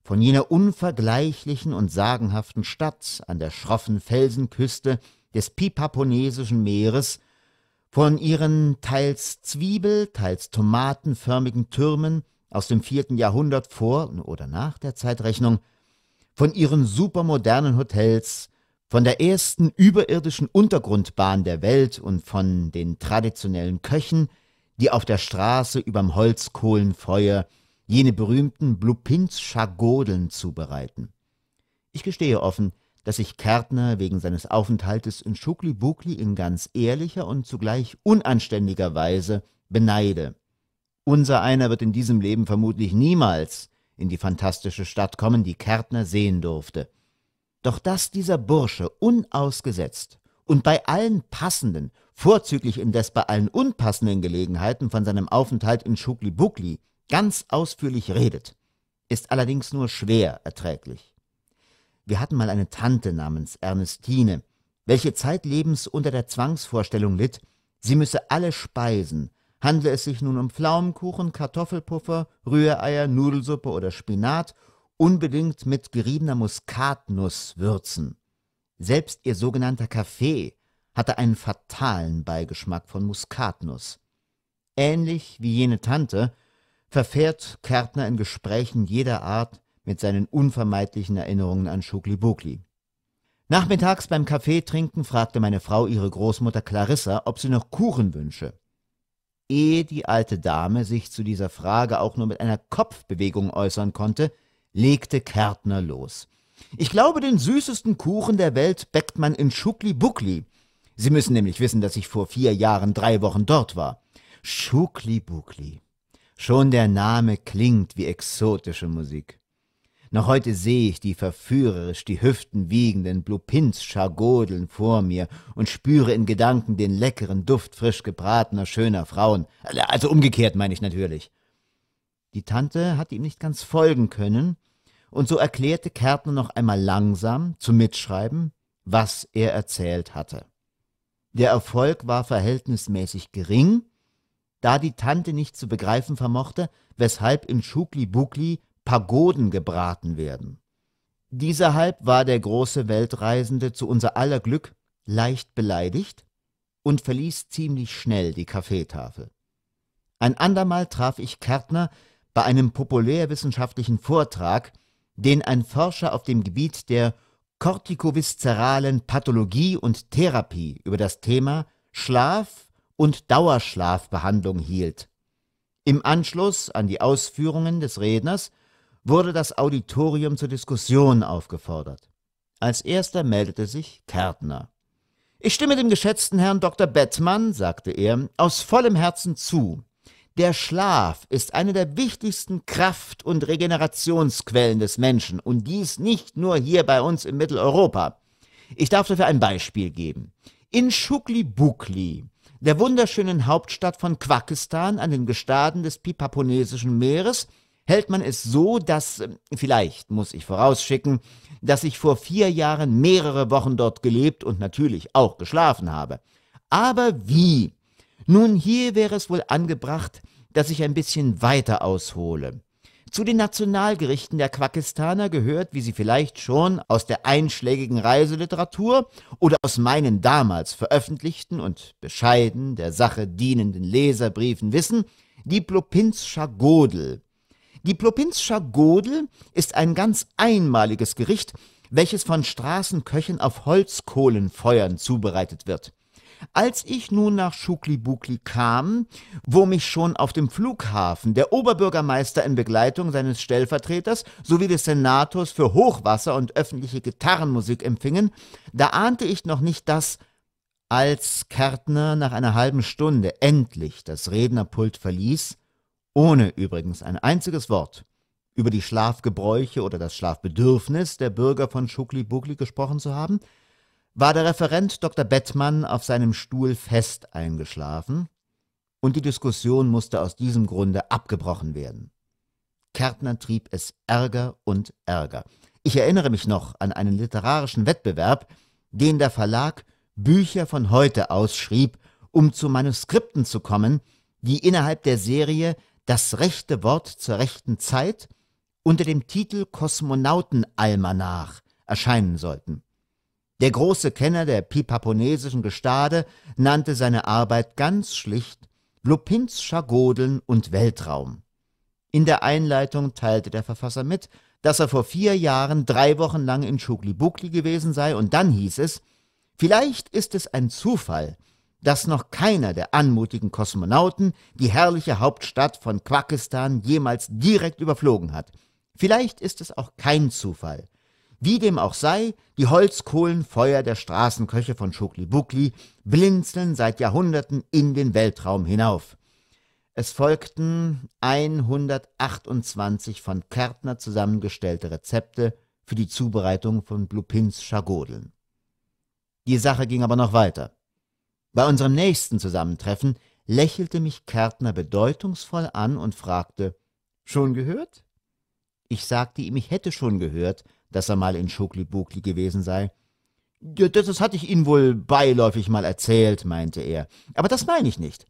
von jener unvergleichlichen und sagenhaften Stadt an der schroffen Felsenküste des Pipaponesischen Meeres, von ihren teils Zwiebel, teils tomatenförmigen Türmen aus dem vierten Jahrhundert vor oder nach der Zeitrechnung, von ihren supermodernen Hotels, von der ersten überirdischen Untergrundbahn der Welt und von den traditionellen Köchen, die auf der Straße überm Holzkohlenfeuer jene berühmten Blupins-Schagodeln zubereiten. Ich gestehe offen, dass ich Kärntner wegen seines Aufenthaltes in Schukli-Bukli in ganz ehrlicher und zugleich unanständiger Weise beneide. Unser einer wird in diesem Leben vermutlich niemals in die fantastische Stadt kommen, die Kärntner sehen durfte. Doch dass dieser Bursche unausgesetzt und bei allen passenden, vorzüglich indes bei allen unpassenden Gelegenheiten von seinem Aufenthalt in Schukli-Bukli ganz ausführlich redet, ist allerdings nur schwer erträglich. Wir hatten mal eine Tante namens Ernestine, welche zeitlebens unter der Zwangsvorstellung litt, sie müsse alle Speisen, handle es sich nun um Pflaumenkuchen, Kartoffelpuffer, Rühreier, Nudelsuppe oder Spinat, unbedingt mit geriebener Muskatnuss würzen. Selbst ihr sogenannter Kaffee hatte einen fatalen Beigeschmack von Muskatnuss. Ähnlich wie jene Tante verfährt Kärntner in Gesprächen jeder Art mit seinen unvermeidlichen Erinnerungen an schugli Nachmittags beim Kaffeetrinken fragte meine Frau ihre Großmutter Clarissa, ob sie noch Kuchen wünsche. Ehe die alte Dame sich zu dieser Frage auch nur mit einer Kopfbewegung äußern konnte, legte Kärtner los. Ich glaube, den süßesten Kuchen der Welt bäckt man in Schuklibukli. Sie müssen nämlich wissen, dass ich vor vier Jahren drei Wochen dort war. Schuklibukli. Schon der Name klingt wie exotische Musik. Noch heute sehe ich die verführerisch die Hüften wiegenden Blupins-Schargodeln vor mir und spüre in Gedanken den leckeren Duft frisch gebratener, schöner Frauen. Also umgekehrt meine ich natürlich. Die Tante hatte ihm nicht ganz folgen können, und so erklärte Kärtner noch einmal langsam zum Mitschreiben, was er erzählt hatte. Der Erfolg war verhältnismäßig gering, da die Tante nicht zu begreifen vermochte, weshalb in Schukli-Bukli Pagoden gebraten werden. Dieserhalb war der große Weltreisende zu unser aller Glück leicht beleidigt und verließ ziemlich schnell die Kaffeetafel. Ein andermal traf ich Kärtner, bei einem populärwissenschaftlichen Vortrag, den ein Forscher auf dem Gebiet der kortikoviszeralen Pathologie und Therapie über das Thema Schlaf und Dauerschlafbehandlung hielt. Im Anschluss an die Ausführungen des Redners wurde das Auditorium zur Diskussion aufgefordert. Als erster meldete sich Kärtner. Ich stimme dem geschätzten Herrn Dr. Bettmann, sagte er, aus vollem Herzen zu. Der Schlaf ist eine der wichtigsten Kraft- und Regenerationsquellen des Menschen und dies nicht nur hier bei uns in Mitteleuropa. Ich darf dafür ein Beispiel geben. In Schukli-Bukli, der wunderschönen Hauptstadt von Quakistan an den Gestaden des Pipaponesischen Meeres, hält man es so, dass, ähm, vielleicht muss ich vorausschicken, dass ich vor vier Jahren mehrere Wochen dort gelebt und natürlich auch geschlafen habe. Aber wie nun, hier wäre es wohl angebracht, dass ich ein bisschen weiter aushole. Zu den Nationalgerichten der Quakistaner gehört, wie Sie vielleicht schon aus der einschlägigen Reiseliteratur oder aus meinen damals veröffentlichten und bescheiden der Sache dienenden Leserbriefen wissen, die Plopinzscher Godel. Die Plopinzscher Godel ist ein ganz einmaliges Gericht, welches von Straßenköchen auf Holzkohlenfeuern zubereitet wird. Als ich nun nach Schuklibukli kam, wo mich schon auf dem Flughafen der Oberbürgermeister in Begleitung seines Stellvertreters sowie des Senators für Hochwasser und öffentliche Gitarrenmusik empfingen, da ahnte ich noch nicht dass, als Kärntner nach einer halben Stunde endlich das Rednerpult verließ, ohne übrigens ein einziges Wort über die Schlafgebräuche oder das Schlafbedürfnis der Bürger von Schuklibukli gesprochen zu haben, war der Referent Dr. Bettmann auf seinem Stuhl fest eingeschlafen, und die Diskussion musste aus diesem Grunde abgebrochen werden. Kärtner trieb es Ärger und Ärger. Ich erinnere mich noch an einen literarischen Wettbewerb, den der Verlag Bücher von heute ausschrieb, um zu Manuskripten zu kommen, die innerhalb der Serie Das rechte Wort zur rechten Zeit unter dem Titel Kosmonautenalmanach erscheinen sollten. Der große Kenner der pipaponesischen Gestade nannte seine Arbeit ganz schlicht Lupins Schagodeln und Weltraum. In der Einleitung teilte der Verfasser mit, dass er vor vier Jahren drei Wochen lang in Schuglibukli gewesen sei und dann hieß es, vielleicht ist es ein Zufall, dass noch keiner der anmutigen Kosmonauten die herrliche Hauptstadt von Quakistan jemals direkt überflogen hat. Vielleicht ist es auch kein Zufall. Wie dem auch sei, die Holzkohlenfeuer der Straßenköche von Schukli-Bukli blinzeln seit Jahrhunderten in den Weltraum hinauf. Es folgten 128 von Kärntner zusammengestellte Rezepte für die Zubereitung von Blupins Schagodeln. Die Sache ging aber noch weiter. Bei unserem nächsten Zusammentreffen lächelte mich Kärntner bedeutungsvoll an und fragte, Schon gehört? Ich sagte ihm, ich hätte schon gehört, dass er mal in Schokli-Bokli gewesen sei. Das, das hatte ich Ihnen wohl beiläufig mal erzählt, meinte er. Aber das meine ich nicht.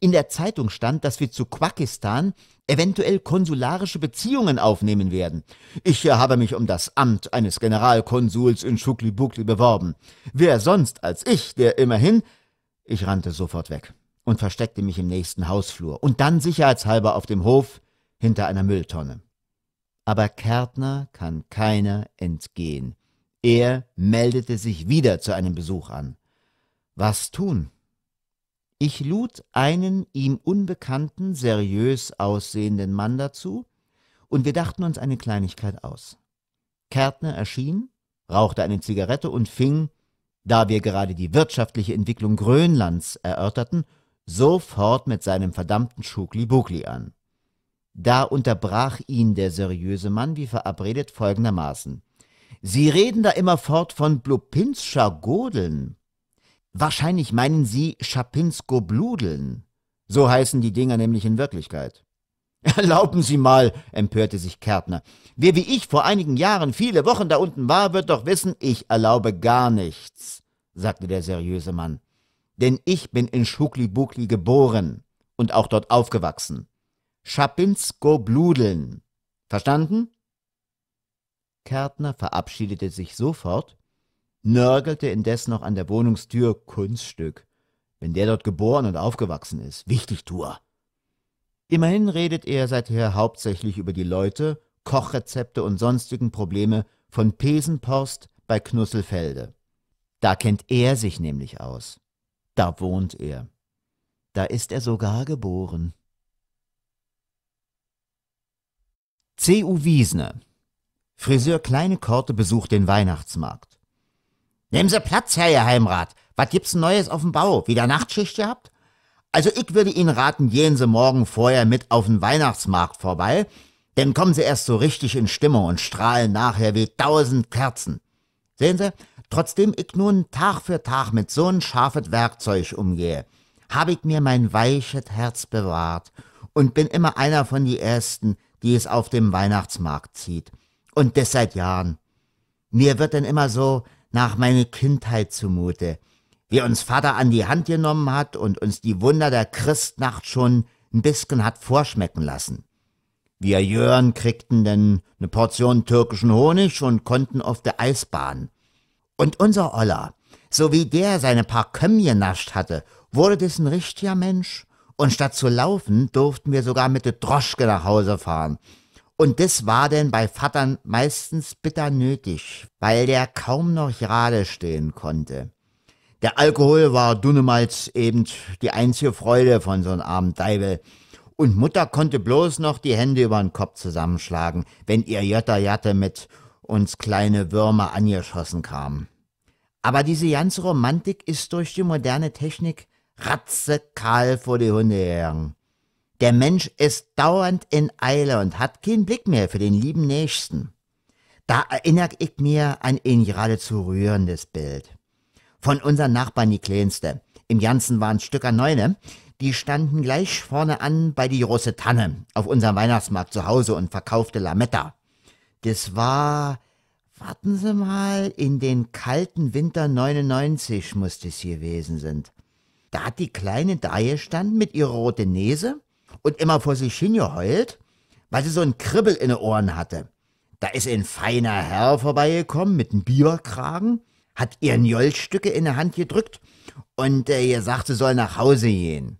In der Zeitung stand, dass wir zu Quakistan eventuell konsularische Beziehungen aufnehmen werden. Ich habe mich um das Amt eines Generalkonsuls in Schuklibukli beworben. Wer sonst als ich, der immerhin... Ich rannte sofort weg und versteckte mich im nächsten Hausflur und dann sicherheitshalber auf dem Hof hinter einer Mülltonne aber Kärtner kann keiner entgehen. Er meldete sich wieder zu einem Besuch an. Was tun? Ich lud einen ihm unbekannten, seriös aussehenden Mann dazu, und wir dachten uns eine Kleinigkeit aus. Kärtner erschien, rauchte eine Zigarette und fing, da wir gerade die wirtschaftliche Entwicklung Grönlands erörterten, sofort mit seinem verdammten Schukli-Bukli an. Da unterbrach ihn der seriöse Mann wie verabredet folgendermaßen. Sie reden da immerfort von Blupinzscher Godeln. Wahrscheinlich meinen Sie Schapinsko-Bludeln. So heißen die Dinger nämlich in Wirklichkeit. [laughs] Erlauben Sie mal, empörte sich Kärtner. Wer wie ich vor einigen Jahren viele Wochen da unten war, wird doch wissen, ich erlaube gar nichts, sagte der seriöse Mann. Denn ich bin in Schuklibukli geboren und auch dort aufgewachsen. Schapinsko-Bludeln. Verstanden? Kärtner verabschiedete sich sofort, nörgelte indes noch an der Wohnungstür Kunststück. Wenn der dort geboren und aufgewachsen ist, wichtig tue. Immerhin redet er seither hauptsächlich über die Leute, Kochrezepte und sonstigen Probleme von Pesenpost bei Knusselfelde. Da kennt er sich nämlich aus. Da wohnt er. Da ist er sogar geboren. C.U. Wiesner. Friseur Kleine Korte besucht den Weihnachtsmarkt. Nehmen Sie Platz, Herr Ihr Heimrat. Was gibt's Neues auf dem Bau? Wieder Nachtschicht gehabt? Also ich würde Ihnen raten, gehen Sie morgen vorher mit auf den Weihnachtsmarkt vorbei, denn kommen Sie erst so richtig in Stimmung und strahlen nachher wie tausend Kerzen. Sehen Sie, trotzdem ich nun Tag für Tag mit so ein scharfes Werkzeug umgehe, habe ich mir mein weiches Herz bewahrt und bin immer einer von die Ersten, die es auf dem Weihnachtsmarkt zieht. Und das seit Jahren. Mir wird denn immer so nach meiner Kindheit zumute, wie uns Vater an die Hand genommen hat und uns die Wunder der Christnacht schon ein bisschen hat vorschmecken lassen. Wir Jörn kriegten denn eine Portion türkischen Honig und konnten auf der Eisbahn. Und unser Olla, so wie der seine paar Kömmchen nascht hatte, wurde das ein richtiger Mensch? Und statt zu laufen, durften wir sogar mit der Droschke nach Hause fahren. Und das war denn bei Vatern meistens bitter nötig, weil der kaum noch gerade stehen konnte. Der Alkohol war dunnemals eben die einzige Freude von so einem armen Deibel. Und Mutter konnte bloß noch die Hände über den Kopf zusammenschlagen, wenn ihr Jötterjatte mit uns kleine Würmer angeschossen kam. Aber diese ganze Romantik ist durch die moderne Technik ratzekahl vor die Hunde jagen. Der Mensch ist dauernd in Eile und hat keinen Blick mehr für den lieben Nächsten. Da erinnert ich mir an ein geradezu rührendes Bild. Von unseren Nachbarn die Kleinste. Im Ganzen waren Stücker Neune. Die standen gleich vorne an bei die große Tanne auf unserem Weihnachtsmarkt zu Hause und verkaufte Lametta. Das war, warten Sie mal, in den kalten Winter 99 muss das gewesen sind. Da hat die Kleine da gestanden mit ihrer roten Nase und immer vor sich hingeheult, weil sie so ein Kribbel in den Ohren hatte. Da ist ein feiner Herr vorbeigekommen mit einem Bierkragen, hat ihr Njollstücke in der Hand gedrückt und äh, ihr sagt, sie soll nach Hause gehen.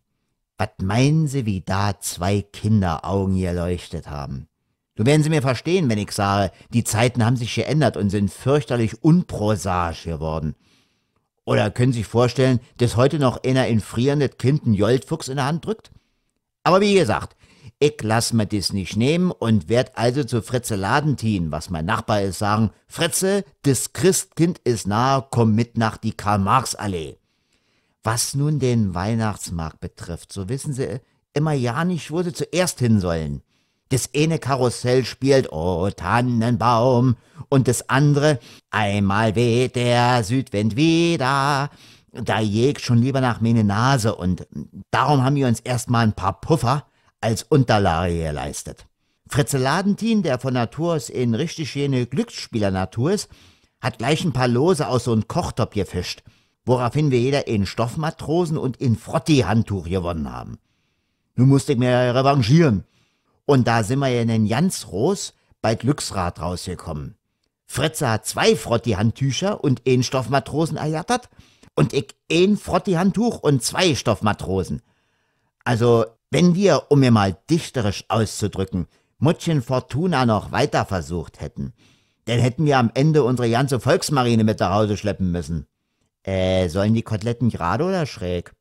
Was meinen Sie, wie da zwei Kinderaugen hier leuchtet haben? Du werden Sie mir verstehen, wenn ich sage, die Zeiten haben sich geändert und sind fürchterlich unprosaisch geworden. Oder können Sie sich vorstellen, dass heute noch einer in frierendes Kind einen Joltfuchs in der Hand drückt? Aber wie gesagt, ich lass mir das nicht nehmen und werd also zu Fritze Ladentin, was mein Nachbar ist, sagen, Fritze, das Christkind ist nahe, komm mit nach die Karl-Marx-Allee. Was nun den Weihnachtsmarkt betrifft, so wissen sie immer ja nicht, wo sie zuerst hin sollen. Das eine Karussell spielt O oh, Tannenbaum und das andere Einmal weht der Südwind wieder. Da jägt schon lieber nach meine Nase und darum haben wir uns erstmal ein paar Puffer als Unterlage geleistet. Fritze Ladentin, der von Natur aus in richtig jene Glücksspieler-Natur ist, hat gleich ein paar Lose aus so'n Kochtopf gefischt, woraufhin wir jeder in Stoffmatrosen und in Frotti-Handtuch gewonnen haben. Nun musste ich mir revanchieren und da sind wir ja in den ganz Roos bei Glücksrad rausgekommen. Fritze hat zwei Frotti-Handtücher und ein Stoffmatrosen erjattert und ich ein Frotti-Handtuch und zwei Stoffmatrosen. Also, wenn wir, um mir mal dichterisch auszudrücken, Mutchen Fortuna noch weiter versucht hätten, dann hätten wir am Ende unsere ganze Volksmarine mit nach Hause schleppen müssen. Äh, sollen die Koteletten gerade oder schräg?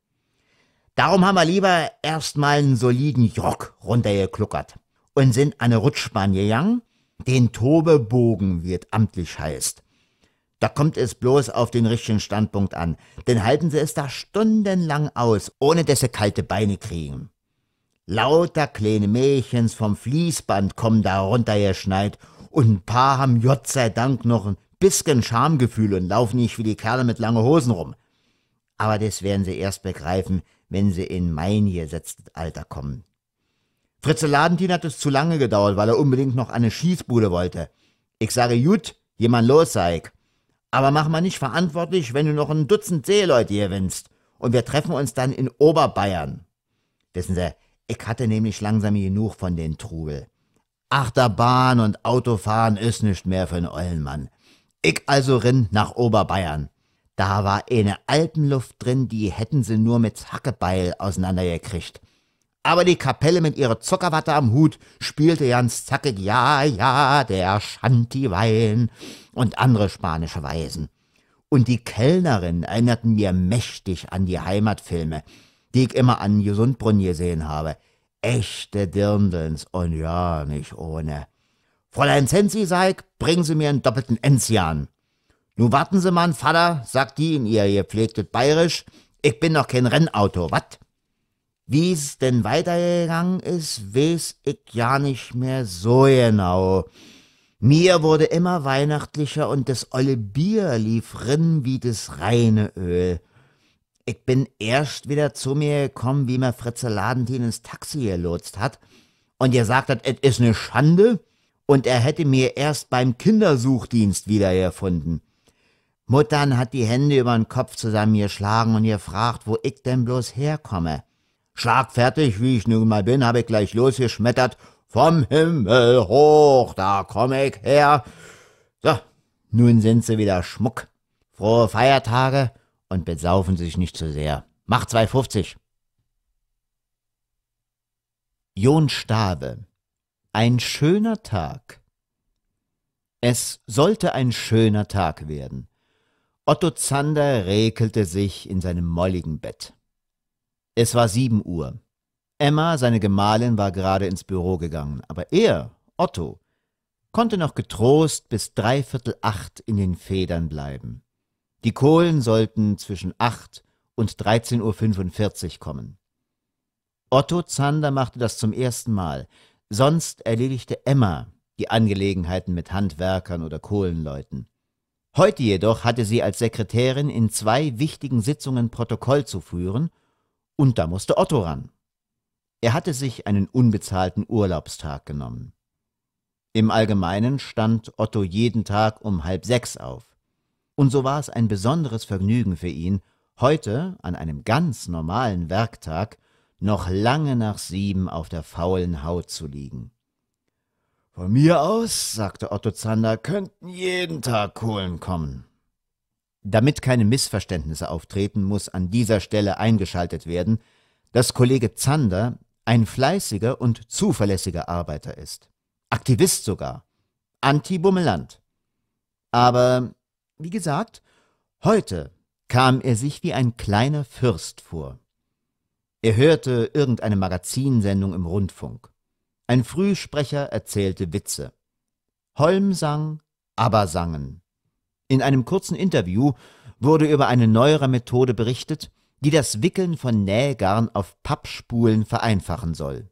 Darum haben wir lieber erstmal einen soliden Jock runtergekluckert und sind an eine Rutschbahn gegangen, den Tobebogen, wird amtlich heißt. Da kommt es bloß auf den richtigen Standpunkt an, denn halten sie es da stundenlang aus, ohne dass sie kalte Beine kriegen. Lauter kleine Mädchens vom Fließband kommen da runtergeschneit und ein paar haben Gott sei Dank noch ein bisschen Schamgefühl und laufen nicht wie die Kerle mit langen Hosen rum. Aber das werden sie erst begreifen, wenn sie in mein gesetztes Alter kommen. Fritze Ladentin hat es zu lange gedauert, weil er unbedingt noch eine Schießbude wollte. Ich sage, gut, jemand los, Seig. Aber mach mal nicht verantwortlich, wenn du noch ein Dutzend Seeleute hier gewinnst. Und wir treffen uns dann in Oberbayern. Wissen Sie, ich hatte nämlich langsam genug von den Trubel. Achterbahn und Autofahren ist nicht mehr für einen Ollenmann. Ich also rinn nach Oberbayern. Da war eine Alpenluft drin, die hätten sie nur mit Hackebeil auseinandergekriegt. Aber die Kapelle mit ihrer Zuckerwatte am Hut spielte ganz zackig, ja, ja, der Schantiwein und andere spanische Weisen. Und die Kellnerin erinnerten mir mächtig an die Heimatfilme, die ich immer an Gesundbrunn gesehen habe. Echte Dirndlens und ja, nicht ohne. Fräulein Zensi sag, bringen Sie mir einen doppelten Enzian. Nu warten Sie mal, Vater, sagt die in ihr gepflegtes Bayerisch, ich bin noch kein Rennauto, wat? Wie's denn weitergegangen ist, weiß ich ja nicht mehr so genau. Mir wurde immer weihnachtlicher und das olle Bier lief rinn wie das reine Öl. Ich bin erst wieder zu mir gekommen, wie mir Fritze Ladentin ins Taxi gelotst hat und ihr sagt hat, es ist ne Schande und er hätte mir erst beim Kindersuchdienst wiedergefunden. Muttern hat die Hände über den Kopf zusammengeschlagen und ihr fragt, wo ich denn bloß herkomme. Schlagfertig, wie ich nun mal bin, habe ich gleich losgeschmettert. Vom Himmel hoch, da komme ich her. So, nun sind sie wieder Schmuck. Frohe Feiertage und besaufen sich nicht zu sehr. Mach 2,50. Jon Stabe. Ein schöner Tag. Es sollte ein schöner Tag werden. Otto Zander räkelte sich in seinem molligen Bett. Es war sieben Uhr. Emma, seine Gemahlin, war gerade ins Büro gegangen, aber er, Otto, konnte noch getrost bis dreiviertel acht in den Federn bleiben. Die Kohlen sollten zwischen acht und 13.45 Uhr kommen. Otto Zander machte das zum ersten Mal, sonst erledigte Emma die Angelegenheiten mit Handwerkern oder Kohlenleuten. Heute jedoch hatte sie als Sekretärin in zwei wichtigen Sitzungen Protokoll zu führen, und da musste Otto ran. Er hatte sich einen unbezahlten Urlaubstag genommen. Im Allgemeinen stand Otto jeden Tag um halb sechs auf. Und so war es ein besonderes Vergnügen für ihn, heute, an einem ganz normalen Werktag, noch lange nach sieben auf der faulen Haut zu liegen. Von mir aus, sagte Otto Zander, könnten jeden Tag Kohlen kommen. Damit keine Missverständnisse auftreten, muss an dieser Stelle eingeschaltet werden, dass Kollege Zander ein fleißiger und zuverlässiger Arbeiter ist. Aktivist sogar. Anti-Bummeland. Aber, wie gesagt, heute kam er sich wie ein kleiner Fürst vor. Er hörte irgendeine Magazinsendung im Rundfunk. Ein Frühsprecher erzählte Witze. Holm sang, aber sangen. In einem kurzen Interview wurde über eine neuere Methode berichtet, die das Wickeln von Nähgarn auf Pappspulen vereinfachen soll.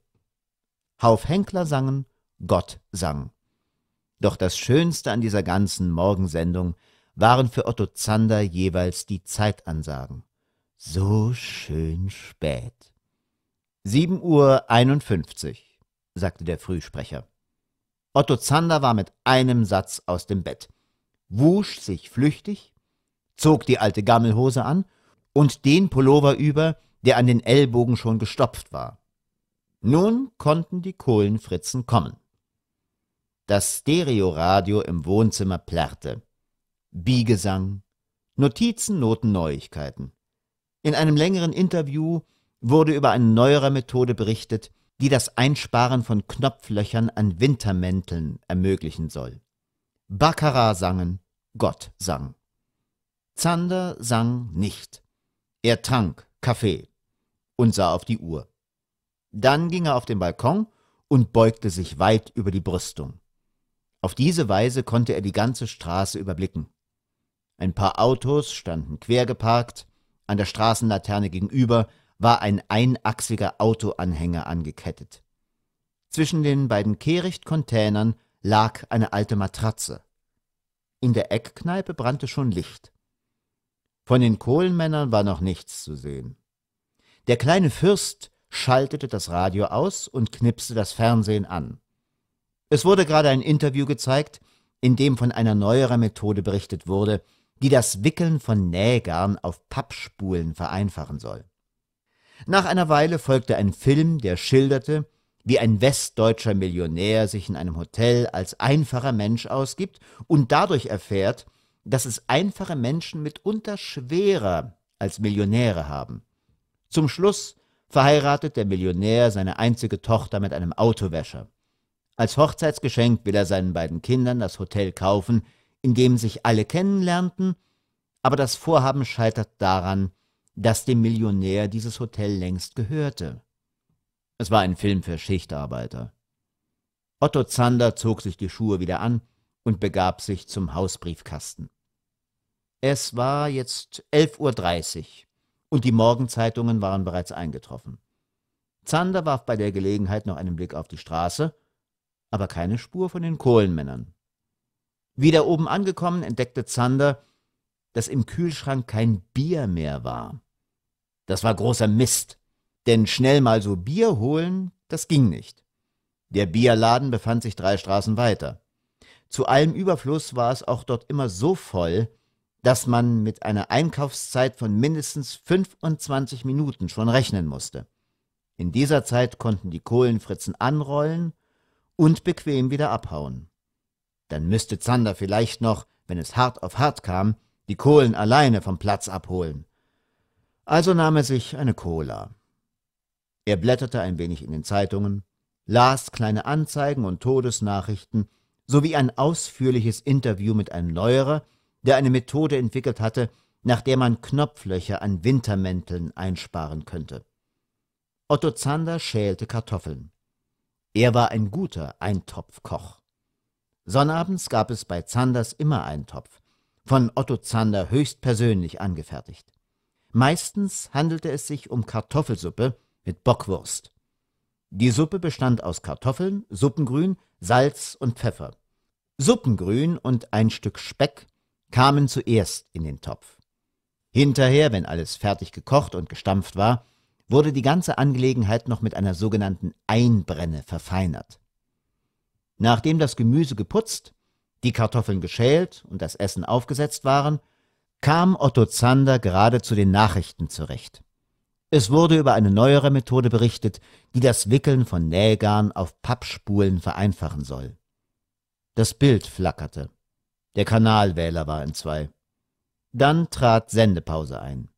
Hauf Henkler sangen, Gott sang. Doch das Schönste an dieser ganzen Morgensendung waren für Otto Zander jeweils die Zeitansagen. So schön spät. 7.51 Uhr sagte der Frühsprecher. Otto Zander war mit einem Satz aus dem Bett, wusch sich flüchtig, zog die alte Gammelhose an und den Pullover über, der an den Ellbogen schon gestopft war. Nun konnten die Kohlenfritzen kommen. Das Stereoradio im Wohnzimmer plärrte. Biegesang, Notizen, Noten, Neuigkeiten. In einem längeren Interview wurde über eine neuere Methode berichtet, die das Einsparen von Knopflöchern an Wintermänteln ermöglichen soll. Baccarat sangen, Gott sang. Zander sang nicht. Er trank Kaffee und sah auf die Uhr. Dann ging er auf den Balkon und beugte sich weit über die Brüstung. Auf diese Weise konnte er die ganze Straße überblicken. Ein paar Autos standen quergeparkt, an der Straßenlaterne gegenüber war ein einachsiger Autoanhänger angekettet. Zwischen den beiden Kehrichtcontainern lag eine alte Matratze. In der Eckkneipe brannte schon Licht. Von den Kohlenmännern war noch nichts zu sehen. Der kleine Fürst schaltete das Radio aus und knipste das Fernsehen an. Es wurde gerade ein Interview gezeigt, in dem von einer neueren Methode berichtet wurde, die das Wickeln von Nähgarn auf Pappspulen vereinfachen soll. Nach einer Weile folgte ein Film, der schilderte, wie ein westdeutscher Millionär sich in einem Hotel als einfacher Mensch ausgibt und dadurch erfährt, dass es einfache Menschen mitunter schwerer als Millionäre haben. Zum Schluss verheiratet der Millionär seine einzige Tochter mit einem Autowäscher. Als Hochzeitsgeschenk will er seinen beiden Kindern das Hotel kaufen, in dem sich alle kennenlernten, aber das Vorhaben scheitert daran, dass dem Millionär dieses Hotel längst gehörte. Es war ein Film für Schichtarbeiter. Otto Zander zog sich die Schuhe wieder an und begab sich zum Hausbriefkasten. Es war jetzt 11.30 Uhr und die Morgenzeitungen waren bereits eingetroffen. Zander warf bei der Gelegenheit noch einen Blick auf die Straße, aber keine Spur von den Kohlenmännern. Wieder oben angekommen entdeckte Zander, dass im Kühlschrank kein Bier mehr war. Das war großer Mist, denn schnell mal so Bier holen, das ging nicht. Der Bierladen befand sich drei Straßen weiter. Zu allem Überfluss war es auch dort immer so voll, dass man mit einer Einkaufszeit von mindestens 25 Minuten schon rechnen musste. In dieser Zeit konnten die Kohlenfritzen anrollen und bequem wieder abhauen. Dann müsste Zander vielleicht noch, wenn es hart auf hart kam, die Kohlen alleine vom Platz abholen. Also nahm er sich eine Cola. Er blätterte ein wenig in den Zeitungen, las kleine Anzeigen und Todesnachrichten sowie ein ausführliches Interview mit einem Neuerer, der eine Methode entwickelt hatte, nach der man Knopflöcher an Wintermänteln einsparen könnte. Otto Zander schälte Kartoffeln. Er war ein guter Eintopfkoch. Sonnabends gab es bei Zanders immer Eintopf von Otto Zander höchstpersönlich angefertigt. Meistens handelte es sich um Kartoffelsuppe mit Bockwurst. Die Suppe bestand aus Kartoffeln, Suppengrün, Salz und Pfeffer. Suppengrün und ein Stück Speck kamen zuerst in den Topf. Hinterher, wenn alles fertig gekocht und gestampft war, wurde die ganze Angelegenheit noch mit einer sogenannten Einbrenne verfeinert. Nachdem das Gemüse geputzt die Kartoffeln geschält und das Essen aufgesetzt waren, kam Otto Zander gerade zu den Nachrichten zurecht. Es wurde über eine neuere Methode berichtet, die das Wickeln von Nähgarn auf Pappspulen vereinfachen soll. Das Bild flackerte. Der Kanalwähler war in zwei. Dann trat Sendepause ein.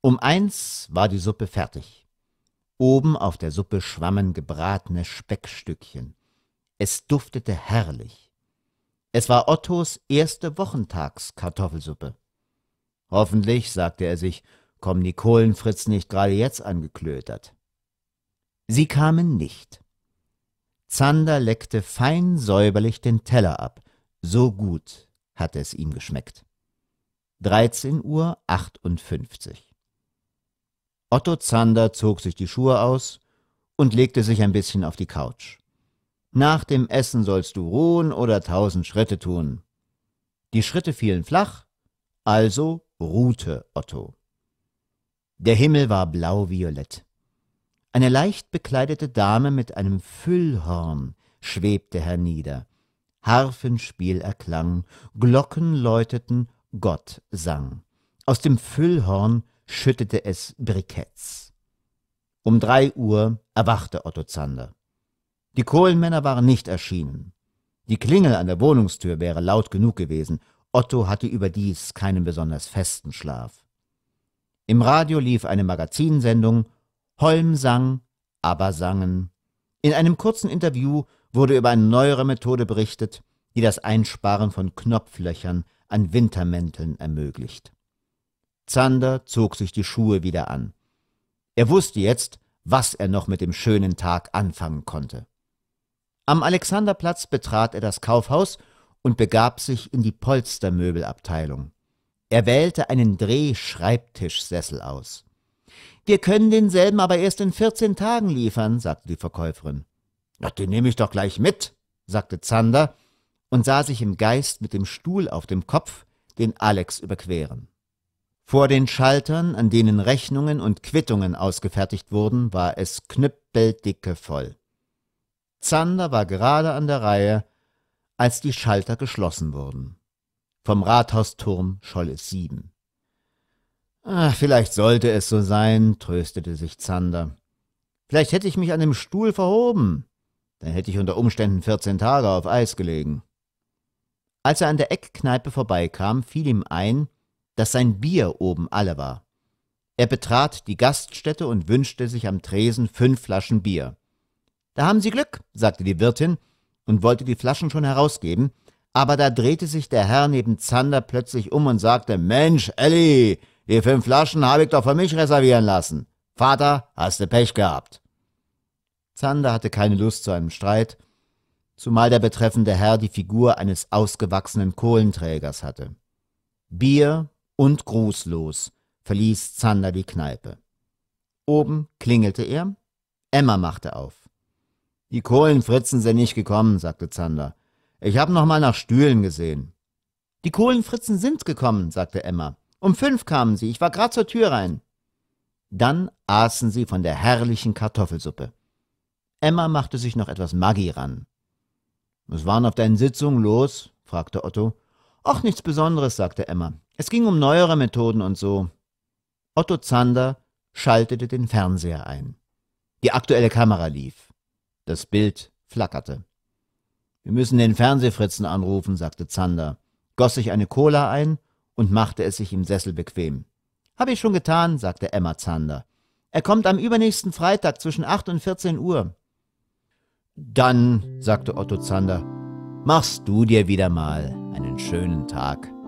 Um eins war die Suppe fertig. Oben auf der Suppe schwammen gebratene Speckstückchen. Es duftete herrlich. Es war Ottos erste Wochentagskartoffelsuppe. Hoffentlich, sagte er sich, kommen die Kohlenfritzen nicht gerade jetzt angeklötert. Sie kamen nicht. Zander leckte fein säuberlich den Teller ab, so gut hatte es ihm geschmeckt. 13.58 Uhr. Otto Zander zog sich die Schuhe aus und legte sich ein bisschen auf die Couch. Nach dem Essen sollst du ruhen oder tausend Schritte tun. Die Schritte fielen flach, also ruhte Otto. Der Himmel war blau-violett. Eine leicht bekleidete Dame mit einem Füllhorn schwebte hernieder. Harfenspiel erklang, Glocken läuteten, Gott sang. Aus dem Füllhorn schüttete es Briketts. Um drei Uhr erwachte Otto Zander. Die Kohlenmänner waren nicht erschienen. Die Klingel an der Wohnungstür wäre laut genug gewesen. Otto hatte überdies keinen besonders festen Schlaf. Im Radio lief eine Magazinsendung. Holm sang, aber sangen. In einem kurzen Interview wurde über eine neuere Methode berichtet, die das Einsparen von Knopflöchern an Wintermänteln ermöglicht. Zander zog sich die Schuhe wieder an. Er wusste jetzt, was er noch mit dem schönen Tag anfangen konnte. Am Alexanderplatz betrat er das Kaufhaus und begab sich in die Polstermöbelabteilung. Er wählte einen Drehschreibtischsessel aus. Wir können denselben aber erst in 14 Tagen liefern, sagte die Verkäuferin. Na, den nehme ich doch gleich mit, sagte Zander und sah sich im Geist mit dem Stuhl auf dem Kopf den Alex überqueren. Vor den Schaltern, an denen Rechnungen und Quittungen ausgefertigt wurden, war es knüppeldicke voll. Zander war gerade an der Reihe, als die Schalter geschlossen wurden. Vom Rathausturm scholl es sieben. Ach, vielleicht sollte es so sein, tröstete sich Zander. Vielleicht hätte ich mich an dem Stuhl verhoben. Dann hätte ich unter Umständen vierzehn Tage auf Eis gelegen. Als er an der Eckkneipe vorbeikam, fiel ihm ein, dass sein Bier oben alle war. Er betrat die Gaststätte und wünschte sich am Tresen fünf Flaschen Bier. Da haben Sie Glück, sagte die Wirtin und wollte die Flaschen schon herausgeben, aber da drehte sich der Herr neben Zander plötzlich um und sagte, Mensch, Elli, die fünf Flaschen habe ich doch für mich reservieren lassen. Vater, hast du Pech gehabt. Zander hatte keine Lust zu einem Streit, zumal der betreffende Herr die Figur eines ausgewachsenen Kohlenträgers hatte. Bier und grußlos verließ Zander die Kneipe. Oben klingelte er, Emma machte auf. Die Kohlenfritzen sind nicht gekommen, sagte Zander. Ich habe noch mal nach Stühlen gesehen. Die Kohlenfritzen sind gekommen, sagte Emma. Um fünf kamen sie, ich war grad zur Tür rein. Dann aßen sie von der herrlichen Kartoffelsuppe. Emma machte sich noch etwas Maggi ran. Was waren auf deinen Sitzungen los? fragte Otto. Ach, nichts Besonderes, sagte Emma. Es ging um neuere Methoden und so. Otto Zander schaltete den Fernseher ein. Die aktuelle Kamera lief. Das Bild flackerte. Wir müssen den Fernsehfritzen anrufen, sagte Zander, goss sich eine Cola ein und machte es sich im Sessel bequem. Hab ich schon getan, sagte Emma Zander. Er kommt am übernächsten Freitag zwischen 8 und 14 Uhr. Dann, sagte Otto Zander, machst du dir wieder mal einen schönen Tag.